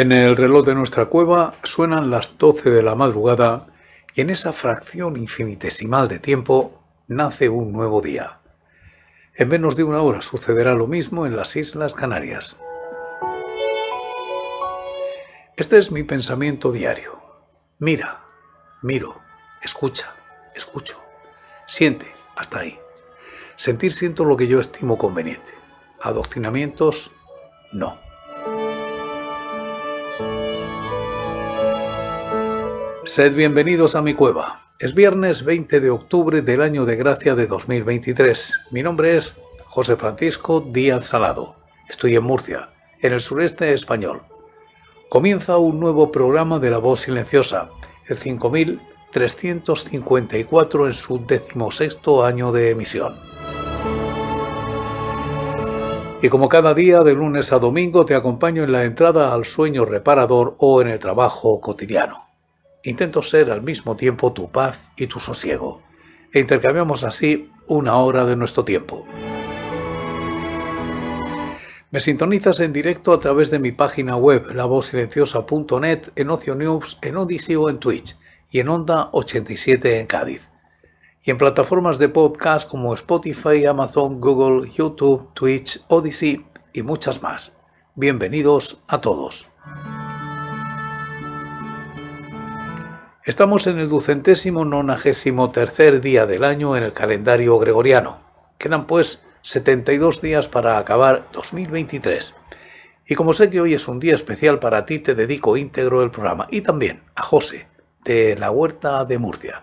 En el reloj de nuestra cueva suenan las 12 de la madrugada y en esa fracción infinitesimal de tiempo nace un nuevo día. En menos de una hora sucederá lo mismo en las Islas Canarias. Este es mi pensamiento diario. Mira, miro, escucha, escucho, siente, hasta ahí. Sentir siento lo que yo estimo conveniente. Adoctrinamientos, no. Sed bienvenidos a mi cueva. Es viernes 20 de octubre del año de gracia de 2023. Mi nombre es José Francisco Díaz Salado. Estoy en Murcia, en el sureste español. Comienza un nuevo programa de La Voz Silenciosa, el 5354 en su decimosexto año de emisión. Y como cada día, de lunes a domingo, te acompaño en la entrada al sueño reparador o en el trabajo cotidiano. Intento ser al mismo tiempo tu paz y tu sosiego. E intercambiamos así una hora de nuestro tiempo. Me sintonizas en directo a través de mi página web lavozsilenciosa.net, en Ocio News, en Odyssey o en Twitch y en Onda 87 en Cádiz. Y en plataformas de podcast como Spotify, Amazon, Google, YouTube, Twitch, Odyssey y muchas más. Bienvenidos a todos. Estamos en el ducentésimo nonagésimo tercer día del año en el calendario gregoriano. Quedan pues 72 días para acabar 2023. Y como sé que hoy es un día especial para ti, te dedico íntegro el programa. Y también a José, de la Huerta de Murcia.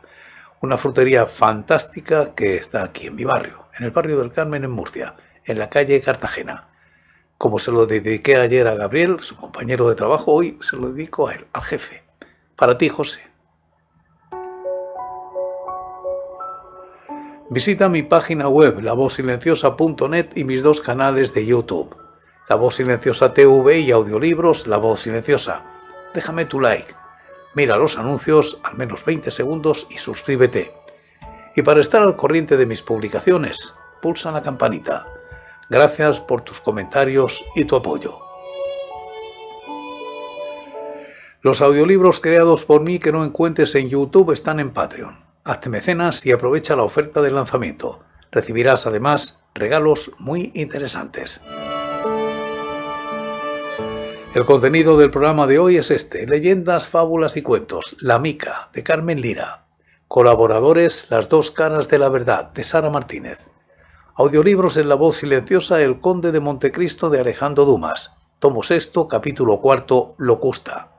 Una frutería fantástica que está aquí en mi barrio, en el barrio del Carmen en Murcia, en la calle Cartagena. Como se lo dediqué ayer a Gabriel, su compañero de trabajo, hoy se lo dedico a él, al jefe. Para ti, José. Visita mi página web lavozsilenciosa.net y mis dos canales de YouTube, La Voz Silenciosa TV y audiolibros La Voz Silenciosa. Déjame tu like, mira los anuncios al menos 20 segundos y suscríbete. Y para estar al corriente de mis publicaciones, pulsa la campanita. Gracias por tus comentarios y tu apoyo. Los audiolibros creados por mí que no encuentres en YouTube están en Patreon. Hazte mecenas y aprovecha la oferta del lanzamiento. Recibirás además regalos muy interesantes. El contenido del programa de hoy es este, Leyendas, Fábulas y Cuentos, La Mica, de Carmen Lira. Colaboradores, Las dos caras de la verdad, de Sara Martínez. Audiolibros en la voz silenciosa, El Conde de Montecristo, de Alejandro Dumas. Tomo sexto, capítulo cuarto, Locusta.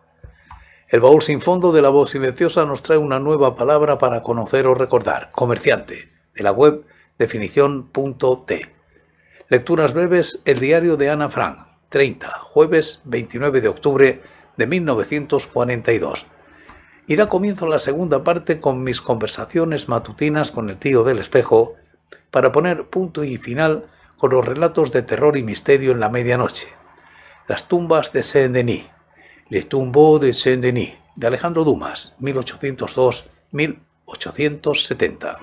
El baúl sin fondo de la voz silenciosa nos trae una nueva palabra para conocer o recordar. Comerciante, de la web definición.t. Lecturas breves, el diario de Ana Frank, 30, jueves 29 de octubre de 1942. Y da comienzo la segunda parte con mis conversaciones matutinas con el tío del espejo para poner punto y final con los relatos de terror y misterio en la medianoche. Las tumbas de saint le tumbó de Saint-Denis, de Alejandro Dumas, 1802-1870.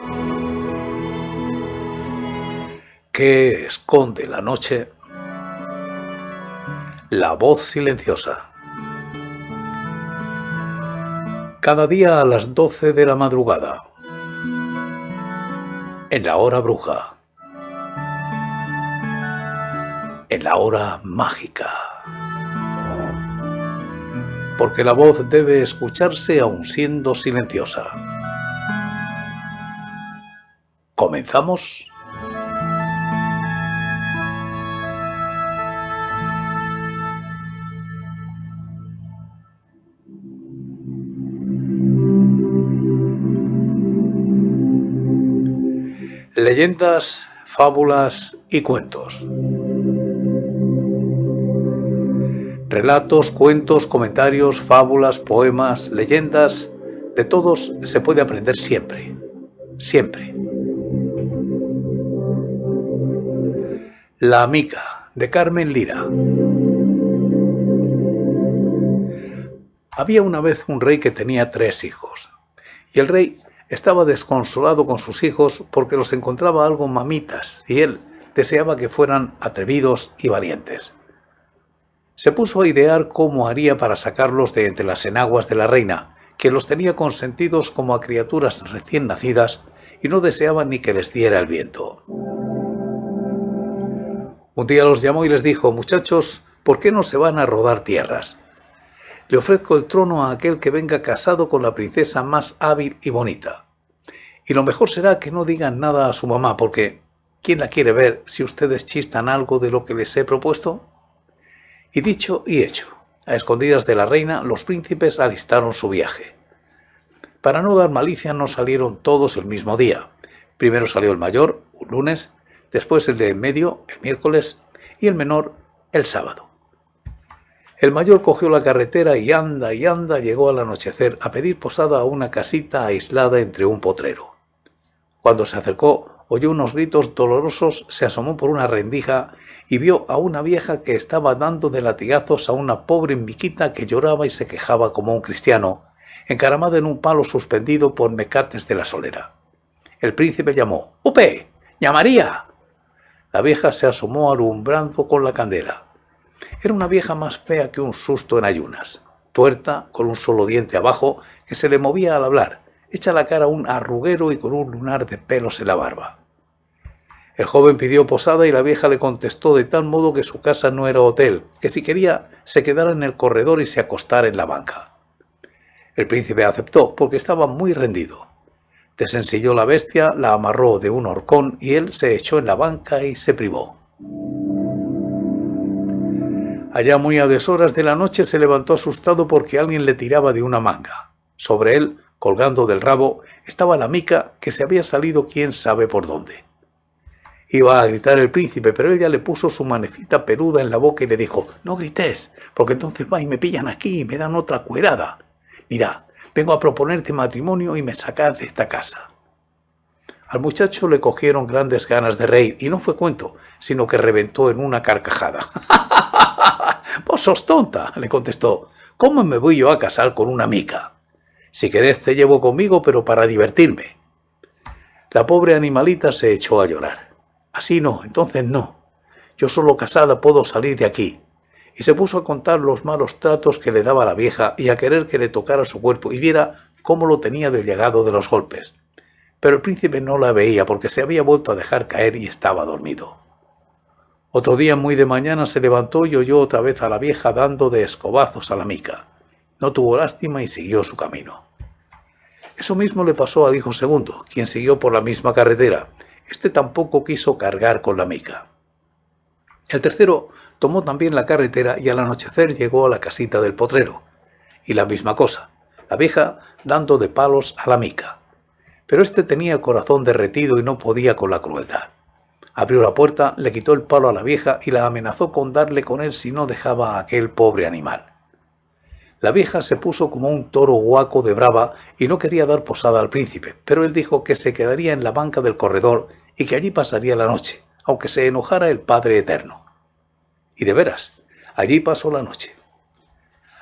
¿Qué esconde la noche? La voz silenciosa. Cada día a las 12 de la madrugada. En la hora bruja. En la hora mágica porque la voz debe escucharse aun siendo silenciosa. ¿Comenzamos? Leyendas, fábulas y cuentos. Relatos, cuentos, comentarios, fábulas, poemas, leyendas, de todos se puede aprender siempre, siempre. La amica de Carmen Lira. Había una vez un rey que tenía tres hijos, y el rey estaba desconsolado con sus hijos porque los encontraba algo mamitas, y él deseaba que fueran atrevidos y valientes. Se puso a idear cómo haría para sacarlos de entre las enaguas de la reina, que los tenía consentidos como a criaturas recién nacidas y no deseaba ni que les diera el viento. Un día los llamó y les dijo, muchachos, ¿por qué no se van a rodar tierras? Le ofrezco el trono a aquel que venga casado con la princesa más hábil y bonita. Y lo mejor será que no digan nada a su mamá, porque ¿quién la quiere ver si ustedes chistan algo de lo que les he propuesto? Y dicho y hecho, a escondidas de la reina, los príncipes alistaron su viaje. Para no dar malicia, no salieron todos el mismo día. Primero salió el mayor, un lunes, después el de en medio, el miércoles, y el menor, el sábado. El mayor cogió la carretera y anda y anda llegó al anochecer a pedir posada a una casita aislada entre un potrero. Cuando se acercó, oyó unos gritos dolorosos, se asomó por una rendija y vio a una vieja que estaba dando de latigazos a una pobre miquita que lloraba y se quejaba como un cristiano, encaramada en un palo suspendido por mecates de la solera. El príncipe llamó ¡Upe! ¡Llamaría! La vieja se asomó alumbrando con la candela. Era una vieja más fea que un susto en ayunas, tuerta, con un solo diente abajo, que se le movía al hablar, hecha la cara un arruguero y con un lunar de pelos en la barba. El joven pidió posada y la vieja le contestó de tal modo que su casa no era hotel, que si quería se quedara en el corredor y se acostara en la banca. El príncipe aceptó porque estaba muy rendido. Desensilló la bestia, la amarró de un horcón y él se echó en la banca y se privó. Allá muy a deshoras de la noche se levantó asustado porque alguien le tiraba de una manga. Sobre él, colgando del rabo, estaba la mica que se había salido quién sabe por dónde iba a gritar el príncipe, pero ella le puso su manecita peluda en la boca y le dijo, no grites, porque entonces va y me pillan aquí y me dan otra cuerada. Mira, vengo a proponerte matrimonio y me sacas de esta casa. Al muchacho le cogieron grandes ganas de reír, y no fue cuento, sino que reventó en una carcajada. Vos sos tonta, le contestó. ¿Cómo me voy yo a casar con una mica? Si querés te llevo conmigo, pero para divertirme. La pobre animalita se echó a llorar. Así no, entonces no. Yo solo casada puedo salir de aquí. Y se puso a contar los malos tratos que le daba la vieja y a querer que le tocara su cuerpo y viera cómo lo tenía llegado de los golpes. Pero el príncipe no la veía porque se había vuelto a dejar caer y estaba dormido. Otro día muy de mañana se levantó y oyó otra vez a la vieja dando de escobazos a la mica. No tuvo lástima y siguió su camino. Eso mismo le pasó al hijo segundo, quien siguió por la misma carretera, este tampoco quiso cargar con la mica. El tercero tomó también la carretera y al anochecer llegó a la casita del potrero. Y la misma cosa, la vieja dando de palos a la mica. Pero este tenía el corazón derretido y no podía con la crueldad. Abrió la puerta, le quitó el palo a la vieja y la amenazó con darle con él si no dejaba a aquel pobre animal. La vieja se puso como un toro guaco de brava y no quería dar posada al príncipe, pero él dijo que se quedaría en la banca del corredor y que allí pasaría la noche, aunque se enojara el Padre Eterno. Y de veras, allí pasó la noche.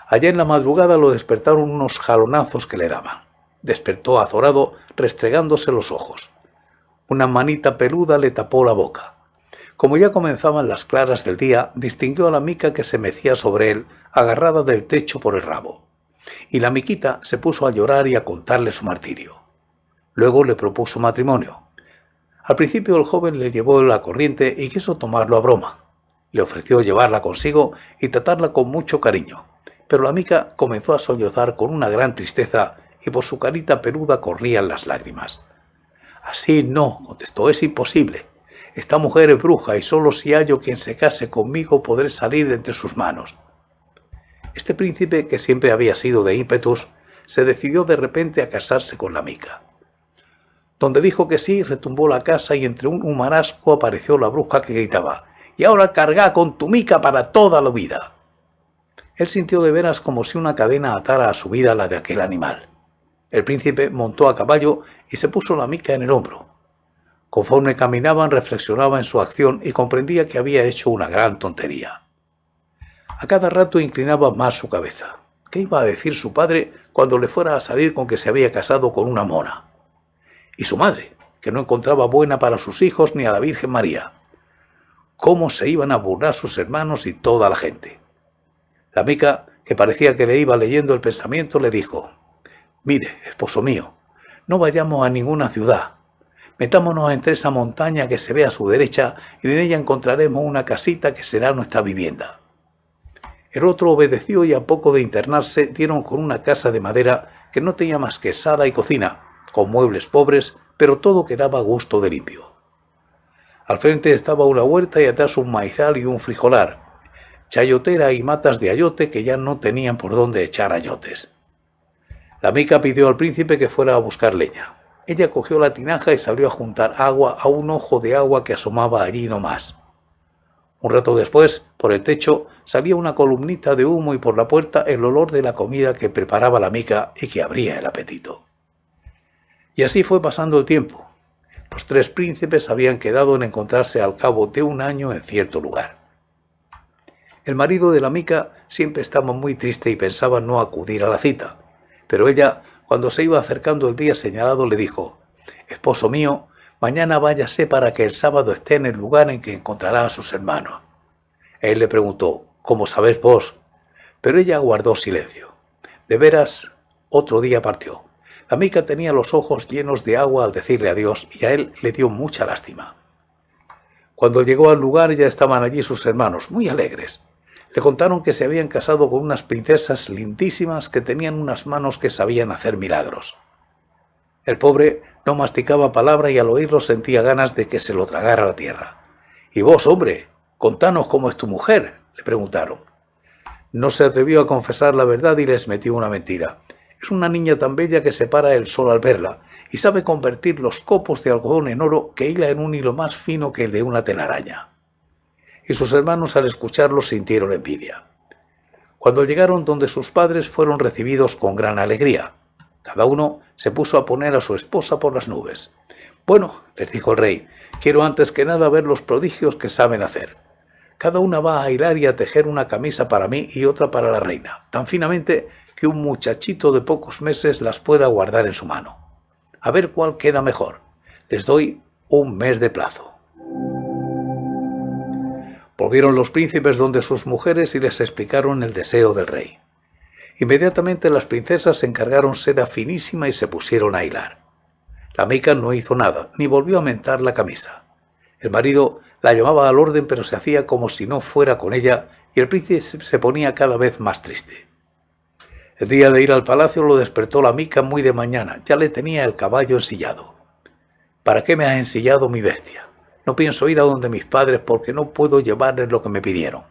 Allá en la madrugada lo despertaron unos jalonazos que le daban. Despertó azorado, restregándose los ojos. Una manita peluda le tapó la boca. Como ya comenzaban las claras del día, distinguió a la mica que se mecía sobre él, agarrada del techo por el rabo. Y la miquita se puso a llorar y a contarle su martirio. Luego le propuso matrimonio, al principio el joven le llevó la corriente y quiso tomarlo a broma. Le ofreció llevarla consigo y tratarla con mucho cariño, pero la mica comenzó a sollozar con una gran tristeza y por su carita peluda corrían las lágrimas. Así no, contestó, es imposible. Esta mujer es bruja y solo si hallo quien se case conmigo podré salir de entre sus manos. Este príncipe, que siempre había sido de ímpetus, se decidió de repente a casarse con la mica. Donde dijo que sí, retumbó la casa y entre un humarasco apareció la bruja que gritaba, y ahora carga con tu mica para toda la vida. Él sintió de veras como si una cadena atara a su vida la de aquel animal. El príncipe montó a caballo y se puso la mica en el hombro. Conforme caminaban reflexionaba en su acción y comprendía que había hecho una gran tontería. A cada rato inclinaba más su cabeza. ¿Qué iba a decir su padre cuando le fuera a salir con que se había casado con una mona? y su madre, que no encontraba buena para sus hijos ni a la Virgen María. Cómo se iban a burlar sus hermanos y toda la gente. La mica, que parecía que le iba leyendo el pensamiento, le dijo, Mire, esposo mío, no vayamos a ninguna ciudad. Metámonos entre esa montaña que se ve a su derecha y en ella encontraremos una casita que será nuestra vivienda. El otro obedeció y a poco de internarse dieron con una casa de madera que no tenía más que sala y cocina, con muebles pobres, pero todo quedaba a gusto de limpio. Al frente estaba una huerta y atrás un maizal y un frijolar, chayotera y matas de ayote que ya no tenían por dónde echar ayotes. La mica pidió al príncipe que fuera a buscar leña. Ella cogió la tinaja y salió a juntar agua a un ojo de agua que asomaba allí nomás. Un rato después, por el techo, salía una columnita de humo y por la puerta el olor de la comida que preparaba la mica y que abría el apetito. Y así fue pasando el tiempo. Los tres príncipes habían quedado en encontrarse al cabo de un año en cierto lugar. El marido de la mica siempre estaba muy triste y pensaba no acudir a la cita, pero ella, cuando se iba acercando el día señalado, le dijo, Esposo mío, mañana váyase para que el sábado esté en el lugar en que encontrará a sus hermanos. Él le preguntó, ¿cómo sabéis vos? Pero ella guardó silencio. De veras, otro día partió. Amica tenía los ojos llenos de agua al decirle adiós y a él le dio mucha lástima. Cuando llegó al lugar ya estaban allí sus hermanos, muy alegres. Le contaron que se habían casado con unas princesas lindísimas que tenían unas manos que sabían hacer milagros. El pobre no masticaba palabra y al oírlo sentía ganas de que se lo tragara la tierra. ¿Y vos, hombre? Contanos cómo es tu mujer, le preguntaron. No se atrevió a confesar la verdad y les metió una mentira. Es una niña tan bella que se para el sol al verla y sabe convertir los copos de algodón en oro que hila en un hilo más fino que el de una telaraña. Y sus hermanos al escucharlo sintieron envidia. Cuando llegaron donde sus padres fueron recibidos con gran alegría. Cada uno se puso a poner a su esposa por las nubes. Bueno, les dijo el rey, quiero antes que nada ver los prodigios que saben hacer. Cada una va a hilar y a tejer una camisa para mí y otra para la reina, tan finamente que un muchachito de pocos meses las pueda guardar en su mano. A ver cuál queda mejor. Les doy un mes de plazo. Volvieron los príncipes donde sus mujeres y les explicaron el deseo del rey. Inmediatamente las princesas se encargaron seda finísima y se pusieron a hilar. La mica no hizo nada, ni volvió a mentar la camisa. El marido la llamaba al orden pero se hacía como si no fuera con ella y el príncipe se ponía cada vez más triste. El día de ir al palacio lo despertó la mica muy de mañana, ya le tenía el caballo ensillado. ¿Para qué me has ensillado mi bestia? No pienso ir a donde mis padres porque no puedo llevarles lo que me pidieron.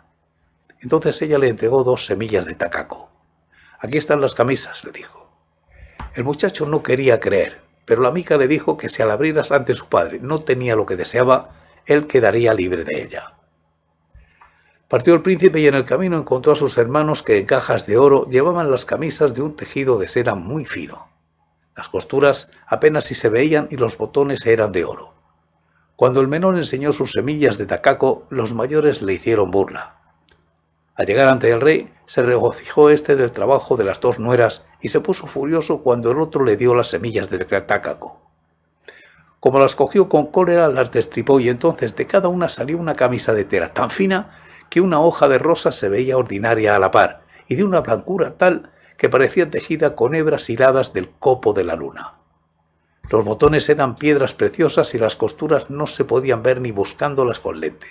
Entonces ella le entregó dos semillas de tacaco. Aquí están las camisas, le dijo. El muchacho no quería creer, pero la mica le dijo que si al abrirlas ante su padre no tenía lo que deseaba, él quedaría libre de ella. Partió el príncipe y en el camino encontró a sus hermanos que en cajas de oro llevaban las camisas de un tejido de seda muy fino. Las costuras apenas si se veían y los botones eran de oro. Cuando el menor enseñó sus semillas de tacaco, los mayores le hicieron burla. Al llegar ante el rey, se regocijó este del trabajo de las dos nueras y se puso furioso cuando el otro le dio las semillas de tacaco. Como las cogió con cólera, las destripó y entonces de cada una salió una camisa de tela tan fina que una hoja de rosa se veía ordinaria a la par, y de una blancura tal que parecía tejida con hebras hiladas del copo de la luna. Los botones eran piedras preciosas y las costuras no se podían ver ni buscándolas con lente.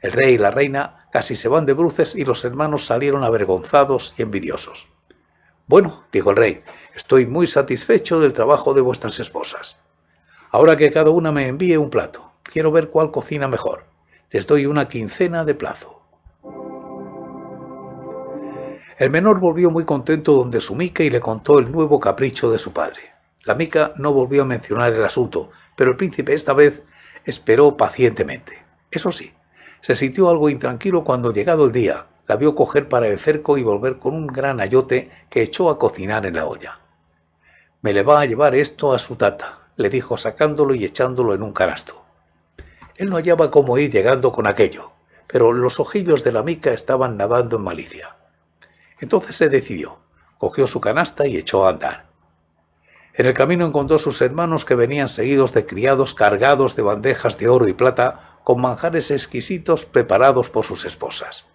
El rey y la reina casi se van de bruces y los hermanos salieron avergonzados y envidiosos. Bueno, dijo el rey, estoy muy satisfecho del trabajo de vuestras esposas. Ahora que cada una me envíe un plato, quiero ver cuál cocina mejor. Les doy una quincena de plazo. El menor volvió muy contento donde su mica y le contó el nuevo capricho de su padre. La mica no volvió a mencionar el asunto, pero el príncipe esta vez esperó pacientemente. Eso sí, se sintió algo intranquilo cuando llegado el día la vio coger para el cerco y volver con un gran ayote que echó a cocinar en la olla. Me le va a llevar esto a su tata, le dijo sacándolo y echándolo en un canasto. Él no hallaba cómo ir llegando con aquello, pero los ojillos de la mica estaban nadando en malicia. Entonces se decidió, cogió su canasta y echó a andar. En el camino encontró sus hermanos que venían seguidos de criados cargados de bandejas de oro y plata con manjares exquisitos preparados por sus esposas.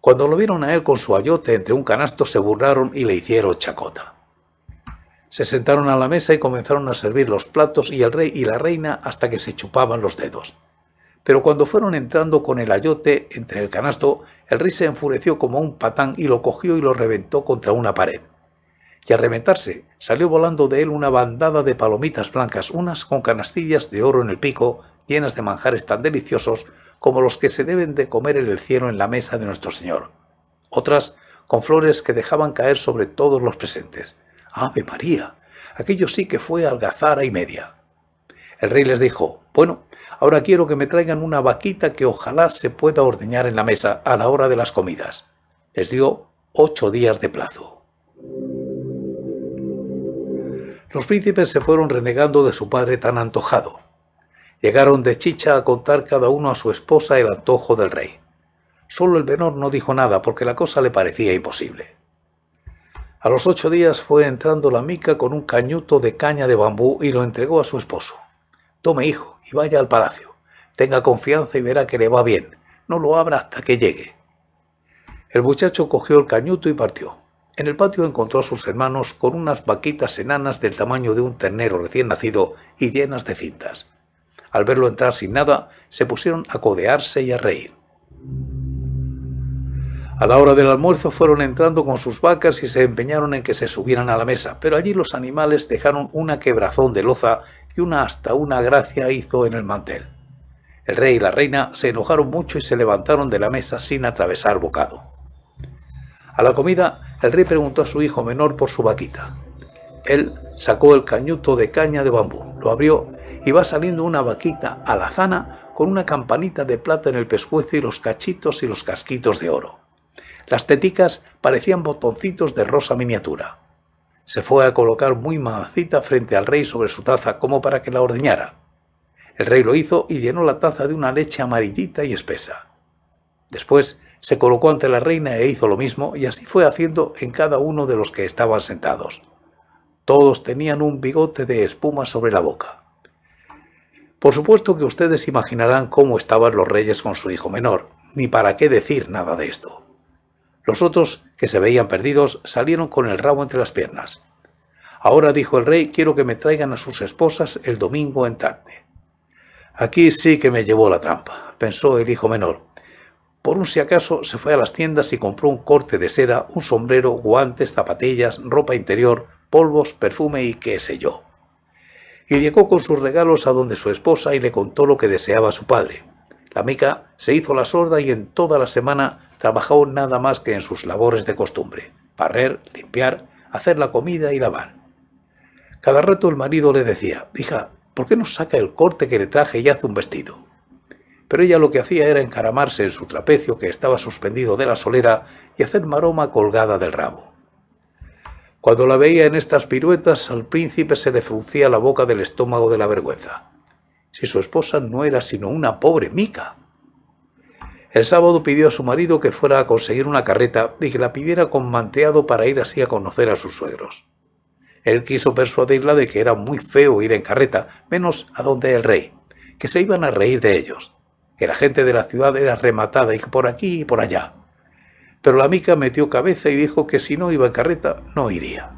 Cuando lo vieron a él con su ayote entre un canasto se burlaron y le hicieron chacota. Se sentaron a la mesa y comenzaron a servir los platos y el rey y la reina hasta que se chupaban los dedos. Pero cuando fueron entrando con el ayote entre el canasto, el rey se enfureció como un patán y lo cogió y lo reventó contra una pared. Y al reventarse, salió volando de él una bandada de palomitas blancas, unas con canastillas de oro en el pico, llenas de manjares tan deliciosos como los que se deben de comer en el cielo en la mesa de nuestro Señor. Otras con flores que dejaban caer sobre todos los presentes Ave María, aquello sí que fue algazara y media. El rey les dijo, bueno, ahora quiero que me traigan una vaquita que ojalá se pueda ordeñar en la mesa a la hora de las comidas. Les dio ocho días de plazo. Los príncipes se fueron renegando de su padre tan antojado. Llegaron de chicha a contar cada uno a su esposa el antojo del rey. Solo el menor no dijo nada porque la cosa le parecía imposible. A los ocho días fue entrando la mica con un cañuto de caña de bambú y lo entregó a su esposo. Tome, hijo, y vaya al palacio. Tenga confianza y verá que le va bien. No lo abra hasta que llegue. El muchacho cogió el cañuto y partió. En el patio encontró a sus hermanos con unas vaquitas enanas del tamaño de un ternero recién nacido y llenas de cintas. Al verlo entrar sin nada, se pusieron a codearse y a reír. A la hora del almuerzo fueron entrando con sus vacas y se empeñaron en que se subieran a la mesa, pero allí los animales dejaron una quebrazón de loza y una hasta una gracia hizo en el mantel. El rey y la reina se enojaron mucho y se levantaron de la mesa sin atravesar bocado. A la comida, el rey preguntó a su hijo menor por su vaquita. Él sacó el cañuto de caña de bambú, lo abrió y va saliendo una vaquita alazana con una campanita de plata en el pescuezo y los cachitos y los casquitos de oro. Las teticas parecían botoncitos de rosa miniatura. Se fue a colocar muy mancita frente al rey sobre su taza como para que la ordeñara. El rey lo hizo y llenó la taza de una leche amarillita y espesa. Después se colocó ante la reina e hizo lo mismo y así fue haciendo en cada uno de los que estaban sentados. Todos tenían un bigote de espuma sobre la boca. Por supuesto que ustedes imaginarán cómo estaban los reyes con su hijo menor, ni para qué decir nada de esto. Los otros, que se veían perdidos, salieron con el rabo entre las piernas. Ahora, dijo el rey, quiero que me traigan a sus esposas el domingo en tarde. Aquí sí que me llevó la trampa, pensó el hijo menor. Por un si acaso se fue a las tiendas y compró un corte de seda, un sombrero, guantes, zapatillas, ropa interior, polvos, perfume y qué sé yo. Y llegó con sus regalos a donde su esposa y le contó lo que deseaba su padre. La mica se hizo la sorda y en toda la semana trabajó nada más que en sus labores de costumbre, parrer, limpiar, hacer la comida y lavar. Cada rato el marido le decía, hija, ¿por qué no saca el corte que le traje y hace un vestido? Pero ella lo que hacía era encaramarse en su trapecio que estaba suspendido de la solera y hacer maroma colgada del rabo. Cuando la veía en estas piruetas, al príncipe se le fruncía la boca del estómago de la vergüenza. Si su esposa no era sino una pobre mica. El sábado pidió a su marido que fuera a conseguir una carreta y que la pidiera con manteado para ir así a conocer a sus suegros. Él quiso persuadirla de que era muy feo ir en carreta, menos a donde el rey, que se iban a reír de ellos, que la gente de la ciudad era rematada y por aquí y por allá. Pero la mica metió cabeza y dijo que si no iba en carreta, no iría.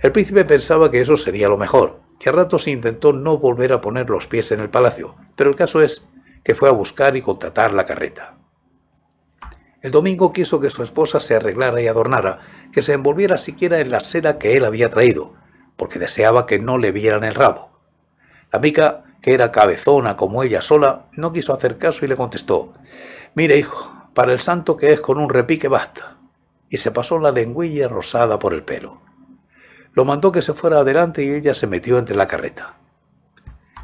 El príncipe pensaba que eso sería lo mejor, y a ratos intentó no volver a poner los pies en el palacio, pero el caso es que fue a buscar y contratar la carreta. El domingo quiso que su esposa se arreglara y adornara, que se envolviera siquiera en la seda que él había traído, porque deseaba que no le vieran el rabo. La mica, que era cabezona como ella sola, no quiso hacer caso y le contestó, «Mire, hijo, para el santo que es con un repique basta». Y se pasó la lengüilla rosada por el pelo. Lo mandó que se fuera adelante y ella se metió entre la carreta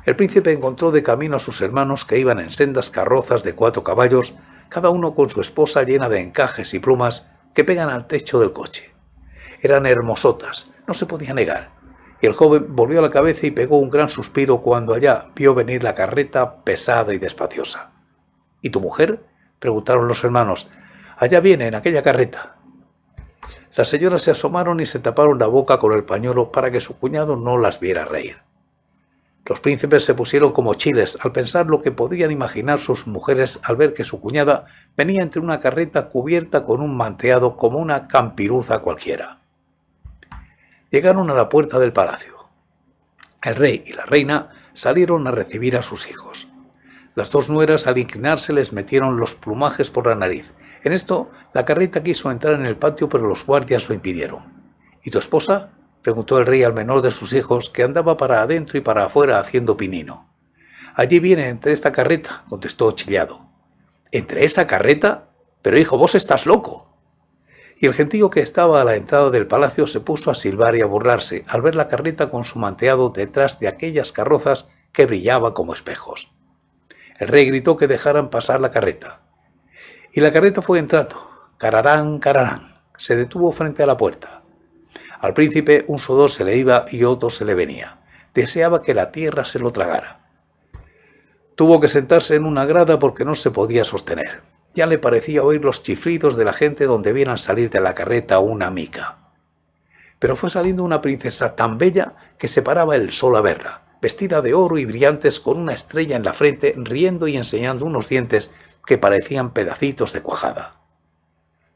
el príncipe encontró de camino a sus hermanos que iban en sendas carrozas de cuatro caballos, cada uno con su esposa llena de encajes y plumas que pegan al techo del coche. Eran hermosotas, no se podía negar, y el joven volvió la cabeza y pegó un gran suspiro cuando allá vio venir la carreta pesada y despaciosa. ¿Y tu mujer? preguntaron los hermanos. Allá viene, en aquella carreta. Las señoras se asomaron y se taparon la boca con el pañuelo para que su cuñado no las viera reír. Los príncipes se pusieron como chiles al pensar lo que podrían imaginar sus mujeres al ver que su cuñada venía entre una carreta cubierta con un manteado como una campiruza cualquiera. Llegaron a la puerta del palacio. El rey y la reina salieron a recibir a sus hijos. Las dos nueras al inclinarse les metieron los plumajes por la nariz. En esto, la carreta quiso entrar en el patio, pero los guardias lo impidieron. ¿Y tu esposa? preguntó el rey al menor de sus hijos, que andaba para adentro y para afuera haciendo pinino. Allí viene entre esta carreta, contestó chillado. ¿Entre esa carreta? Pero hijo, vos estás loco. Y el gentío que estaba a la entrada del palacio se puso a silbar y a burlarse al ver la carreta con su manteado detrás de aquellas carrozas que brillaba como espejos. El rey gritó que dejaran pasar la carreta. Y la carreta fue entrando. Cararán, cararán. Se detuvo frente a la puerta. Al príncipe un sudor se le iba y otro se le venía. Deseaba que la tierra se lo tragara. Tuvo que sentarse en una grada porque no se podía sostener. Ya le parecía oír los chiflidos de la gente donde vieran salir de la carreta una mica. Pero fue saliendo una princesa tan bella que se paraba el sol a verla, vestida de oro y brillantes con una estrella en la frente, riendo y enseñando unos dientes que parecían pedacitos de cuajada.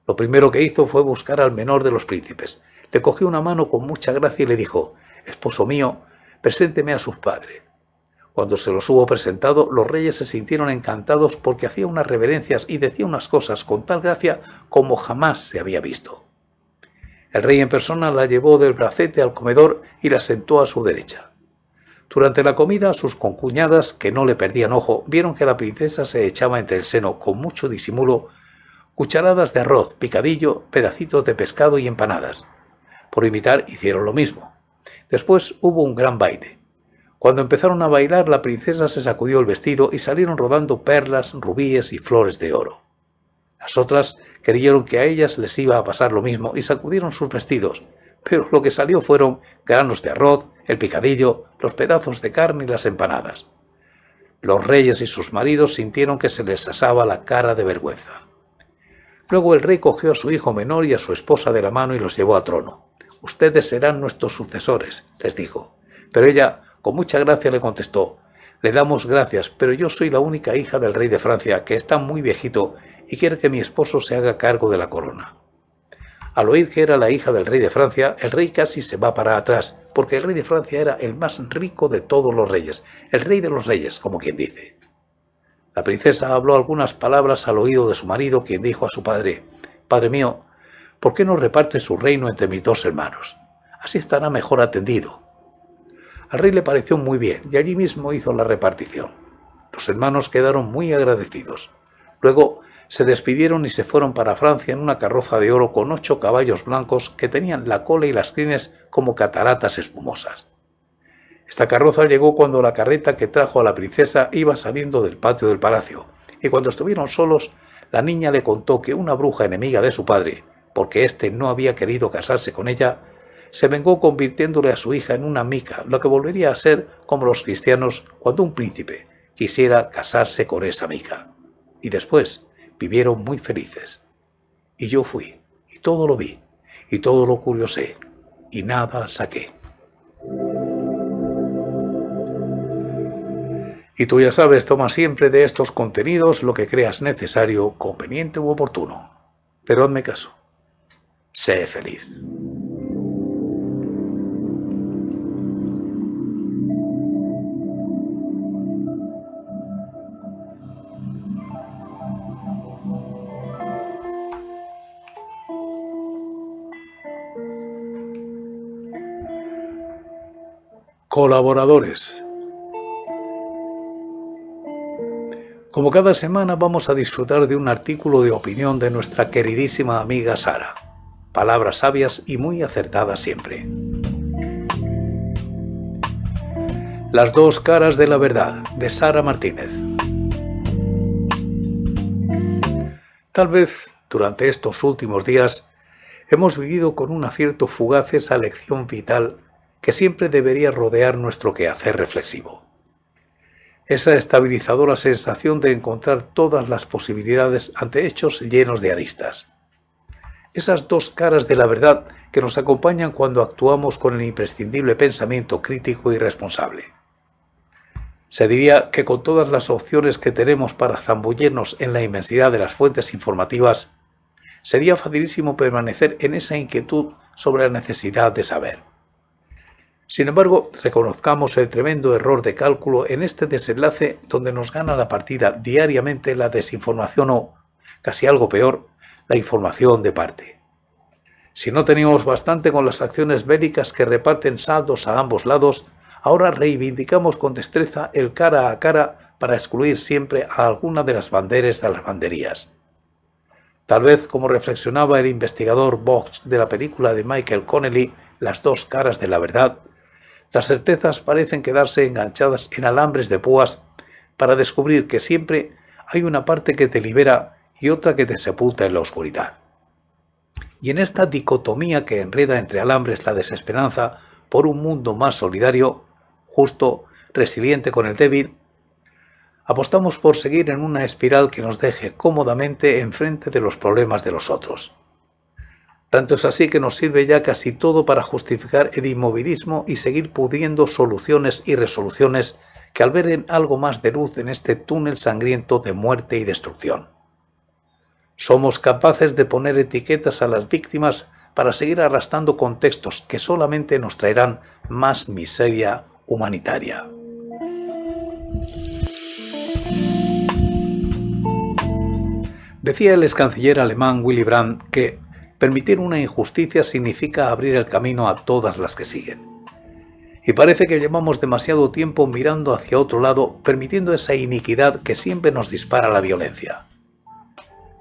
Lo primero que hizo fue buscar al menor de los príncipes, le cogió una mano con mucha gracia y le dijo, Esposo mío, presénteme a sus padres. Cuando se los hubo presentado, los reyes se sintieron encantados porque hacía unas reverencias y decía unas cosas con tal gracia como jamás se había visto. El rey en persona la llevó del bracete al comedor y la sentó a su derecha. Durante la comida, sus concuñadas, que no le perdían ojo, vieron que la princesa se echaba entre el seno con mucho disimulo cucharadas de arroz, picadillo, pedacitos de pescado y empanadas, por imitar hicieron lo mismo. Después hubo un gran baile. Cuando empezaron a bailar, la princesa se sacudió el vestido y salieron rodando perlas, rubíes y flores de oro. Las otras creyeron que a ellas les iba a pasar lo mismo y sacudieron sus vestidos, pero lo que salió fueron granos de arroz, el picadillo, los pedazos de carne y las empanadas. Los reyes y sus maridos sintieron que se les asaba la cara de vergüenza. Luego el rey cogió a su hijo menor y a su esposa de la mano y los llevó a trono. Ustedes serán nuestros sucesores, les dijo. Pero ella, con mucha gracia, le contestó, le damos gracias, pero yo soy la única hija del rey de Francia, que está muy viejito y quiere que mi esposo se haga cargo de la corona. Al oír que era la hija del rey de Francia, el rey casi se va para atrás, porque el rey de Francia era el más rico de todos los reyes, el rey de los reyes, como quien dice. La princesa habló algunas palabras al oído de su marido, quien dijo a su padre, Padre mío, ¿por qué no reparte su reino entre mis dos hermanos? Así estará mejor atendido. Al rey le pareció muy bien y allí mismo hizo la repartición. Los hermanos quedaron muy agradecidos. Luego se despidieron y se fueron para Francia en una carroza de oro con ocho caballos blancos que tenían la cola y las crines como cataratas espumosas. Esta carroza llegó cuando la carreta que trajo a la princesa iba saliendo del patio del palacio, y cuando estuvieron solos, la niña le contó que una bruja enemiga de su padre, porque éste no había querido casarse con ella, se vengó convirtiéndole a su hija en una mica, lo que volvería a ser como los cristianos cuando un príncipe quisiera casarse con esa mica. Y después vivieron muy felices. Y yo fui, y todo lo vi, y todo lo curiosé, y nada saqué. Y tú ya sabes, toma siempre de estos contenidos lo que creas necesario, conveniente u oportuno. Pero hazme caso. Sé feliz. Colaboradores. Como cada semana vamos a disfrutar de un artículo de opinión de nuestra queridísima amiga Sara palabras sabias y muy acertadas siempre. Las dos caras de la verdad, de Sara Martínez. Tal vez durante estos últimos días hemos vivido con un acierto fugaz esa lección vital que siempre debería rodear nuestro quehacer reflexivo. Esa estabilizadora sensación de encontrar todas las posibilidades ante hechos llenos de aristas esas dos caras de la verdad que nos acompañan cuando actuamos con el imprescindible pensamiento crítico y responsable. Se diría que con todas las opciones que tenemos para zambullernos en la inmensidad de las fuentes informativas, sería facilísimo permanecer en esa inquietud sobre la necesidad de saber. Sin embargo, reconozcamos el tremendo error de cálculo en este desenlace donde nos gana la partida diariamente la desinformación o, casi algo peor, la información de parte. Si no teníamos bastante con las acciones bélicas que reparten saldos a ambos lados, ahora reivindicamos con destreza el cara a cara para excluir siempre a alguna de las banderas de las banderías. Tal vez, como reflexionaba el investigador Box de la película de Michael Connelly, Las dos caras de la verdad, las certezas parecen quedarse enganchadas en alambres de púas para descubrir que siempre hay una parte que te libera y otra que te sepulta en la oscuridad. Y en esta dicotomía que enreda entre alambres la desesperanza por un mundo más solidario, justo, resiliente con el débil, apostamos por seguir en una espiral que nos deje cómodamente enfrente de los problemas de los otros. Tanto es así que nos sirve ya casi todo para justificar el inmovilismo y seguir pudriendo soluciones y resoluciones que alberguen algo más de luz en este túnel sangriento de muerte y destrucción. Somos capaces de poner etiquetas a las víctimas para seguir arrastrando contextos que solamente nos traerán más miseria humanitaria. Decía el ex canciller alemán Willy Brandt que permitir una injusticia significa abrir el camino a todas las que siguen. Y parece que llevamos demasiado tiempo mirando hacia otro lado, permitiendo esa iniquidad que siempre nos dispara la violencia.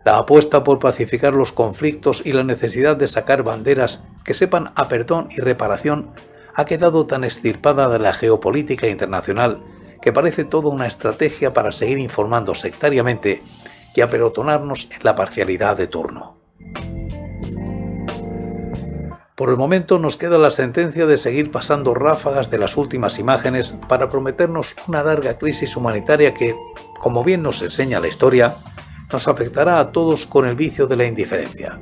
La apuesta por pacificar los conflictos y la necesidad de sacar banderas que sepan a perdón y reparación ha quedado tan estirpada de la geopolítica internacional que parece toda una estrategia para seguir informando sectariamente y apelotonarnos en la parcialidad de turno. Por el momento nos queda la sentencia de seguir pasando ráfagas de las últimas imágenes para prometernos una larga crisis humanitaria que, como bien nos enseña la historia, nos afectará a todos con el vicio de la indiferencia.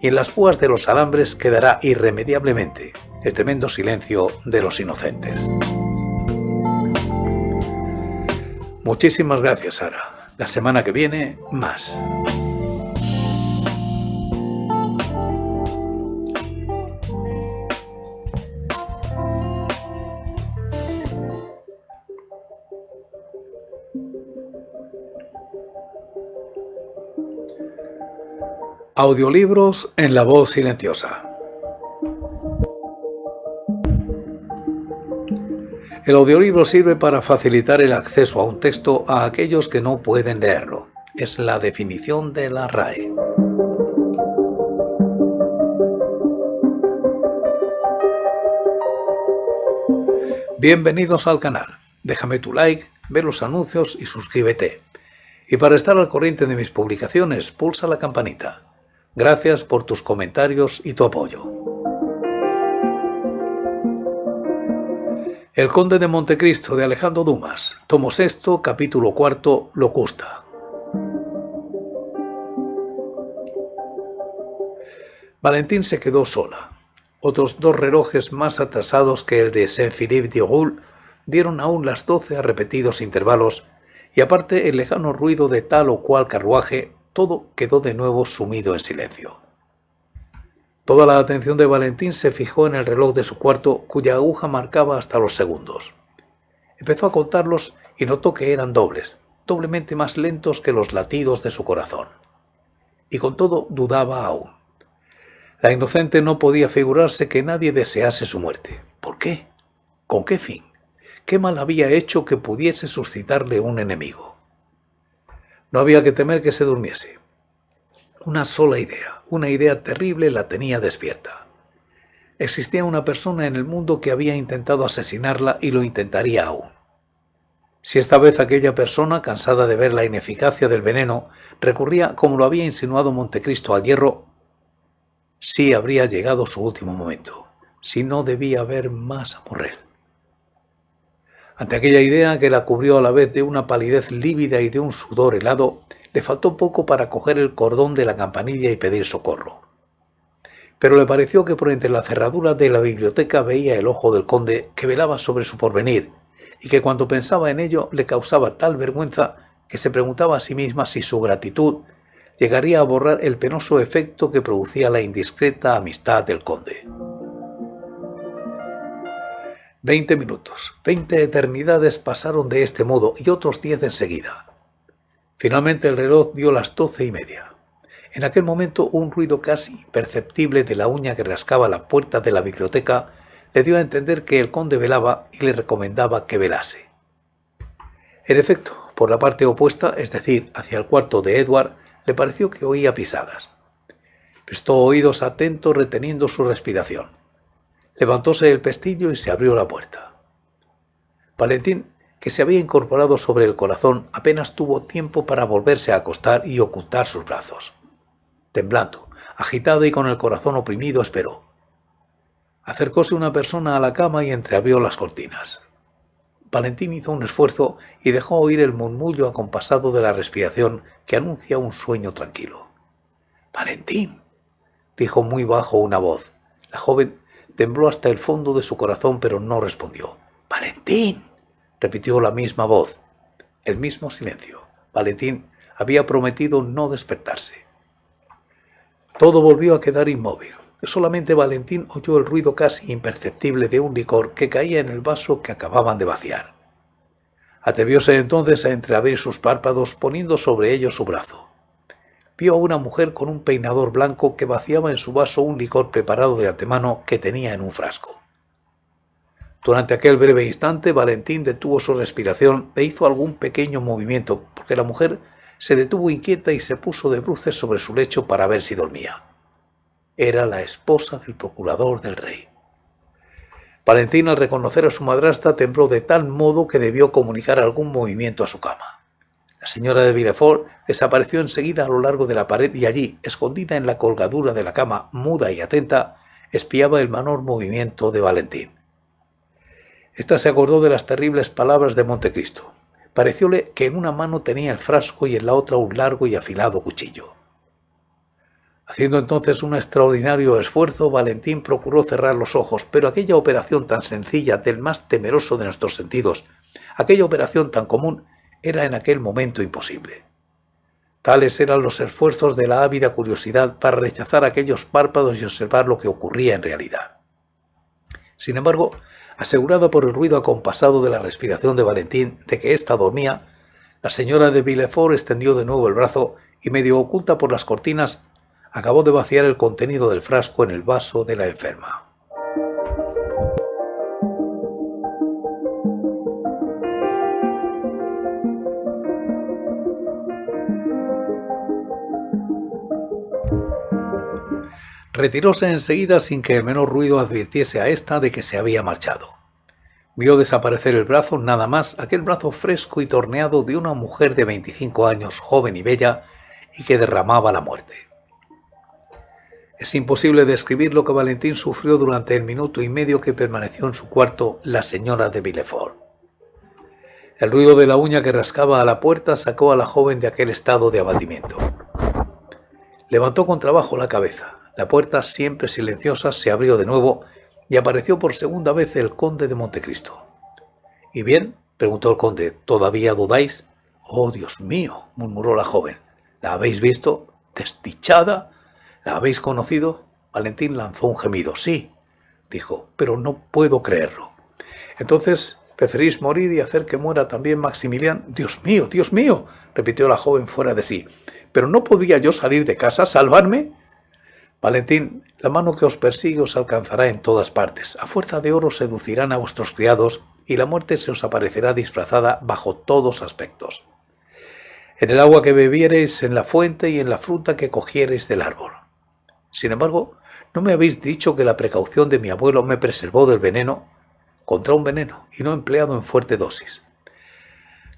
Y en las púas de los alambres quedará irremediablemente el tremendo silencio de los inocentes. Muchísimas gracias, Sara. La semana que viene, más. Audiolibros en la voz silenciosa. El audiolibro sirve para facilitar el acceso a un texto a aquellos que no pueden leerlo. Es la definición de la RAE. Bienvenidos al canal. Déjame tu like, ve los anuncios y suscríbete. Y para estar al corriente de mis publicaciones, pulsa la campanita. Gracias por tus comentarios y tu apoyo. El Conde de Montecristo de Alejandro Dumas, tomo sexto, capítulo cuarto, Locusta. Valentín se quedó sola. Otros dos relojes más atrasados que el de Saint-Philippe de Roule dieron aún las doce a repetidos intervalos, y aparte el lejano ruido de tal o cual carruaje todo quedó de nuevo sumido en silencio. Toda la atención de Valentín se fijó en el reloj de su cuarto, cuya aguja marcaba hasta los segundos. Empezó a contarlos y notó que eran dobles, doblemente más lentos que los latidos de su corazón. Y con todo dudaba aún. La inocente no podía figurarse que nadie desease su muerte. ¿Por qué? ¿Con qué fin? ¿Qué mal había hecho que pudiese suscitarle un enemigo? No había que temer que se durmiese. Una sola idea, una idea terrible la tenía despierta. Existía una persona en el mundo que había intentado asesinarla y lo intentaría aún. Si esta vez aquella persona, cansada de ver la ineficacia del veneno, recurría, como lo había insinuado Montecristo, al hierro, sí habría llegado su último momento, si no debía haber más a morrer. Ante aquella idea que la cubrió a la vez de una palidez lívida y de un sudor helado, le faltó poco para coger el cordón de la campanilla y pedir socorro. Pero le pareció que por entre la cerradura de la biblioteca veía el ojo del conde que velaba sobre su porvenir, y que cuando pensaba en ello le causaba tal vergüenza que se preguntaba a sí misma si su gratitud llegaría a borrar el penoso efecto que producía la indiscreta amistad del conde. Veinte minutos, veinte eternidades pasaron de este modo y otros diez enseguida. Finalmente el reloj dio las doce y media. En aquel momento un ruido casi imperceptible de la uña que rascaba la puerta de la biblioteca le dio a entender que el conde velaba y le recomendaba que velase. En efecto, por la parte opuesta, es decir, hacia el cuarto de Edward, le pareció que oía pisadas. Prestó oídos atentos reteniendo su respiración. Levantóse el pestillo y se abrió la puerta. Valentín, que se había incorporado sobre el corazón, apenas tuvo tiempo para volverse a acostar y ocultar sus brazos. Temblando, agitado y con el corazón oprimido, esperó. Acercóse una persona a la cama y entreabrió las cortinas. Valentín hizo un esfuerzo y dejó oír el murmullo acompasado de la respiración que anuncia un sueño tranquilo. Valentín, dijo muy bajo una voz. La joven Tembló hasta el fondo de su corazón, pero no respondió. Valentín. repitió la misma voz, el mismo silencio. Valentín había prometido no despertarse. Todo volvió a quedar inmóvil. Solamente Valentín oyó el ruido casi imperceptible de un licor que caía en el vaso que acababan de vaciar. Atrevióse entonces a entreabrir sus párpados poniendo sobre ellos su brazo vio a una mujer con un peinador blanco que vaciaba en su vaso un licor preparado de antemano que tenía en un frasco. Durante aquel breve instante, Valentín detuvo su respiración e hizo algún pequeño movimiento, porque la mujer se detuvo inquieta y se puso de bruces sobre su lecho para ver si dormía. Era la esposa del procurador del rey. Valentín, al reconocer a su madrastra, tembló de tal modo que debió comunicar algún movimiento a su cama. La señora de Villefort desapareció enseguida a lo largo de la pared y allí, escondida en la colgadura de la cama, muda y atenta, espiaba el menor movimiento de Valentín. Esta se acordó de las terribles palabras de Montecristo. Parecióle que en una mano tenía el frasco y en la otra un largo y afilado cuchillo. Haciendo entonces un extraordinario esfuerzo, Valentín procuró cerrar los ojos, pero aquella operación tan sencilla del más temeroso de nuestros sentidos, aquella operación tan común, era en aquel momento imposible. Tales eran los esfuerzos de la ávida curiosidad para rechazar aquellos párpados y observar lo que ocurría en realidad. Sin embargo, asegurada por el ruido acompasado de la respiración de Valentín de que ésta dormía, la señora de Villefort extendió de nuevo el brazo y, medio oculta por las cortinas, acabó de vaciar el contenido del frasco en el vaso de la enferma. Retiróse enseguida sin que el menor ruido advirtiese a ésta de que se había marchado. Vio desaparecer el brazo, nada más, aquel brazo fresco y torneado de una mujer de 25 años, joven y bella, y que derramaba la muerte. Es imposible describir lo que Valentín sufrió durante el minuto y medio que permaneció en su cuarto la señora de Villefort. El ruido de la uña que rascaba a la puerta sacó a la joven de aquel estado de abatimiento. Levantó con trabajo la cabeza. La puerta, siempre silenciosa, se abrió de nuevo y apareció por segunda vez el conde de Montecristo. ¿Y bien? preguntó el conde. ¿Todavía dudáis? Oh, Dios mío, murmuró la joven. ¿La habéis visto? ¿Desdichada? ¿La habéis conocido? Valentín lanzó un gemido. Sí, dijo, pero no puedo creerlo. Entonces, ¿preferís morir y hacer que muera también Maximiliano? Dios mío, Dios mío, repitió la joven fuera de sí. ¿Pero no podía yo salir de casa, salvarme? Valentín, la mano que os persigue os alcanzará en todas partes. A fuerza de oro seducirán a vuestros criados y la muerte se os aparecerá disfrazada bajo todos aspectos. En el agua que bebiereis, en la fuente y en la fruta que cogiereis del árbol. Sin embargo, ¿no me habéis dicho que la precaución de mi abuelo me preservó del veneno? Contra un veneno, y no empleado en fuerte dosis.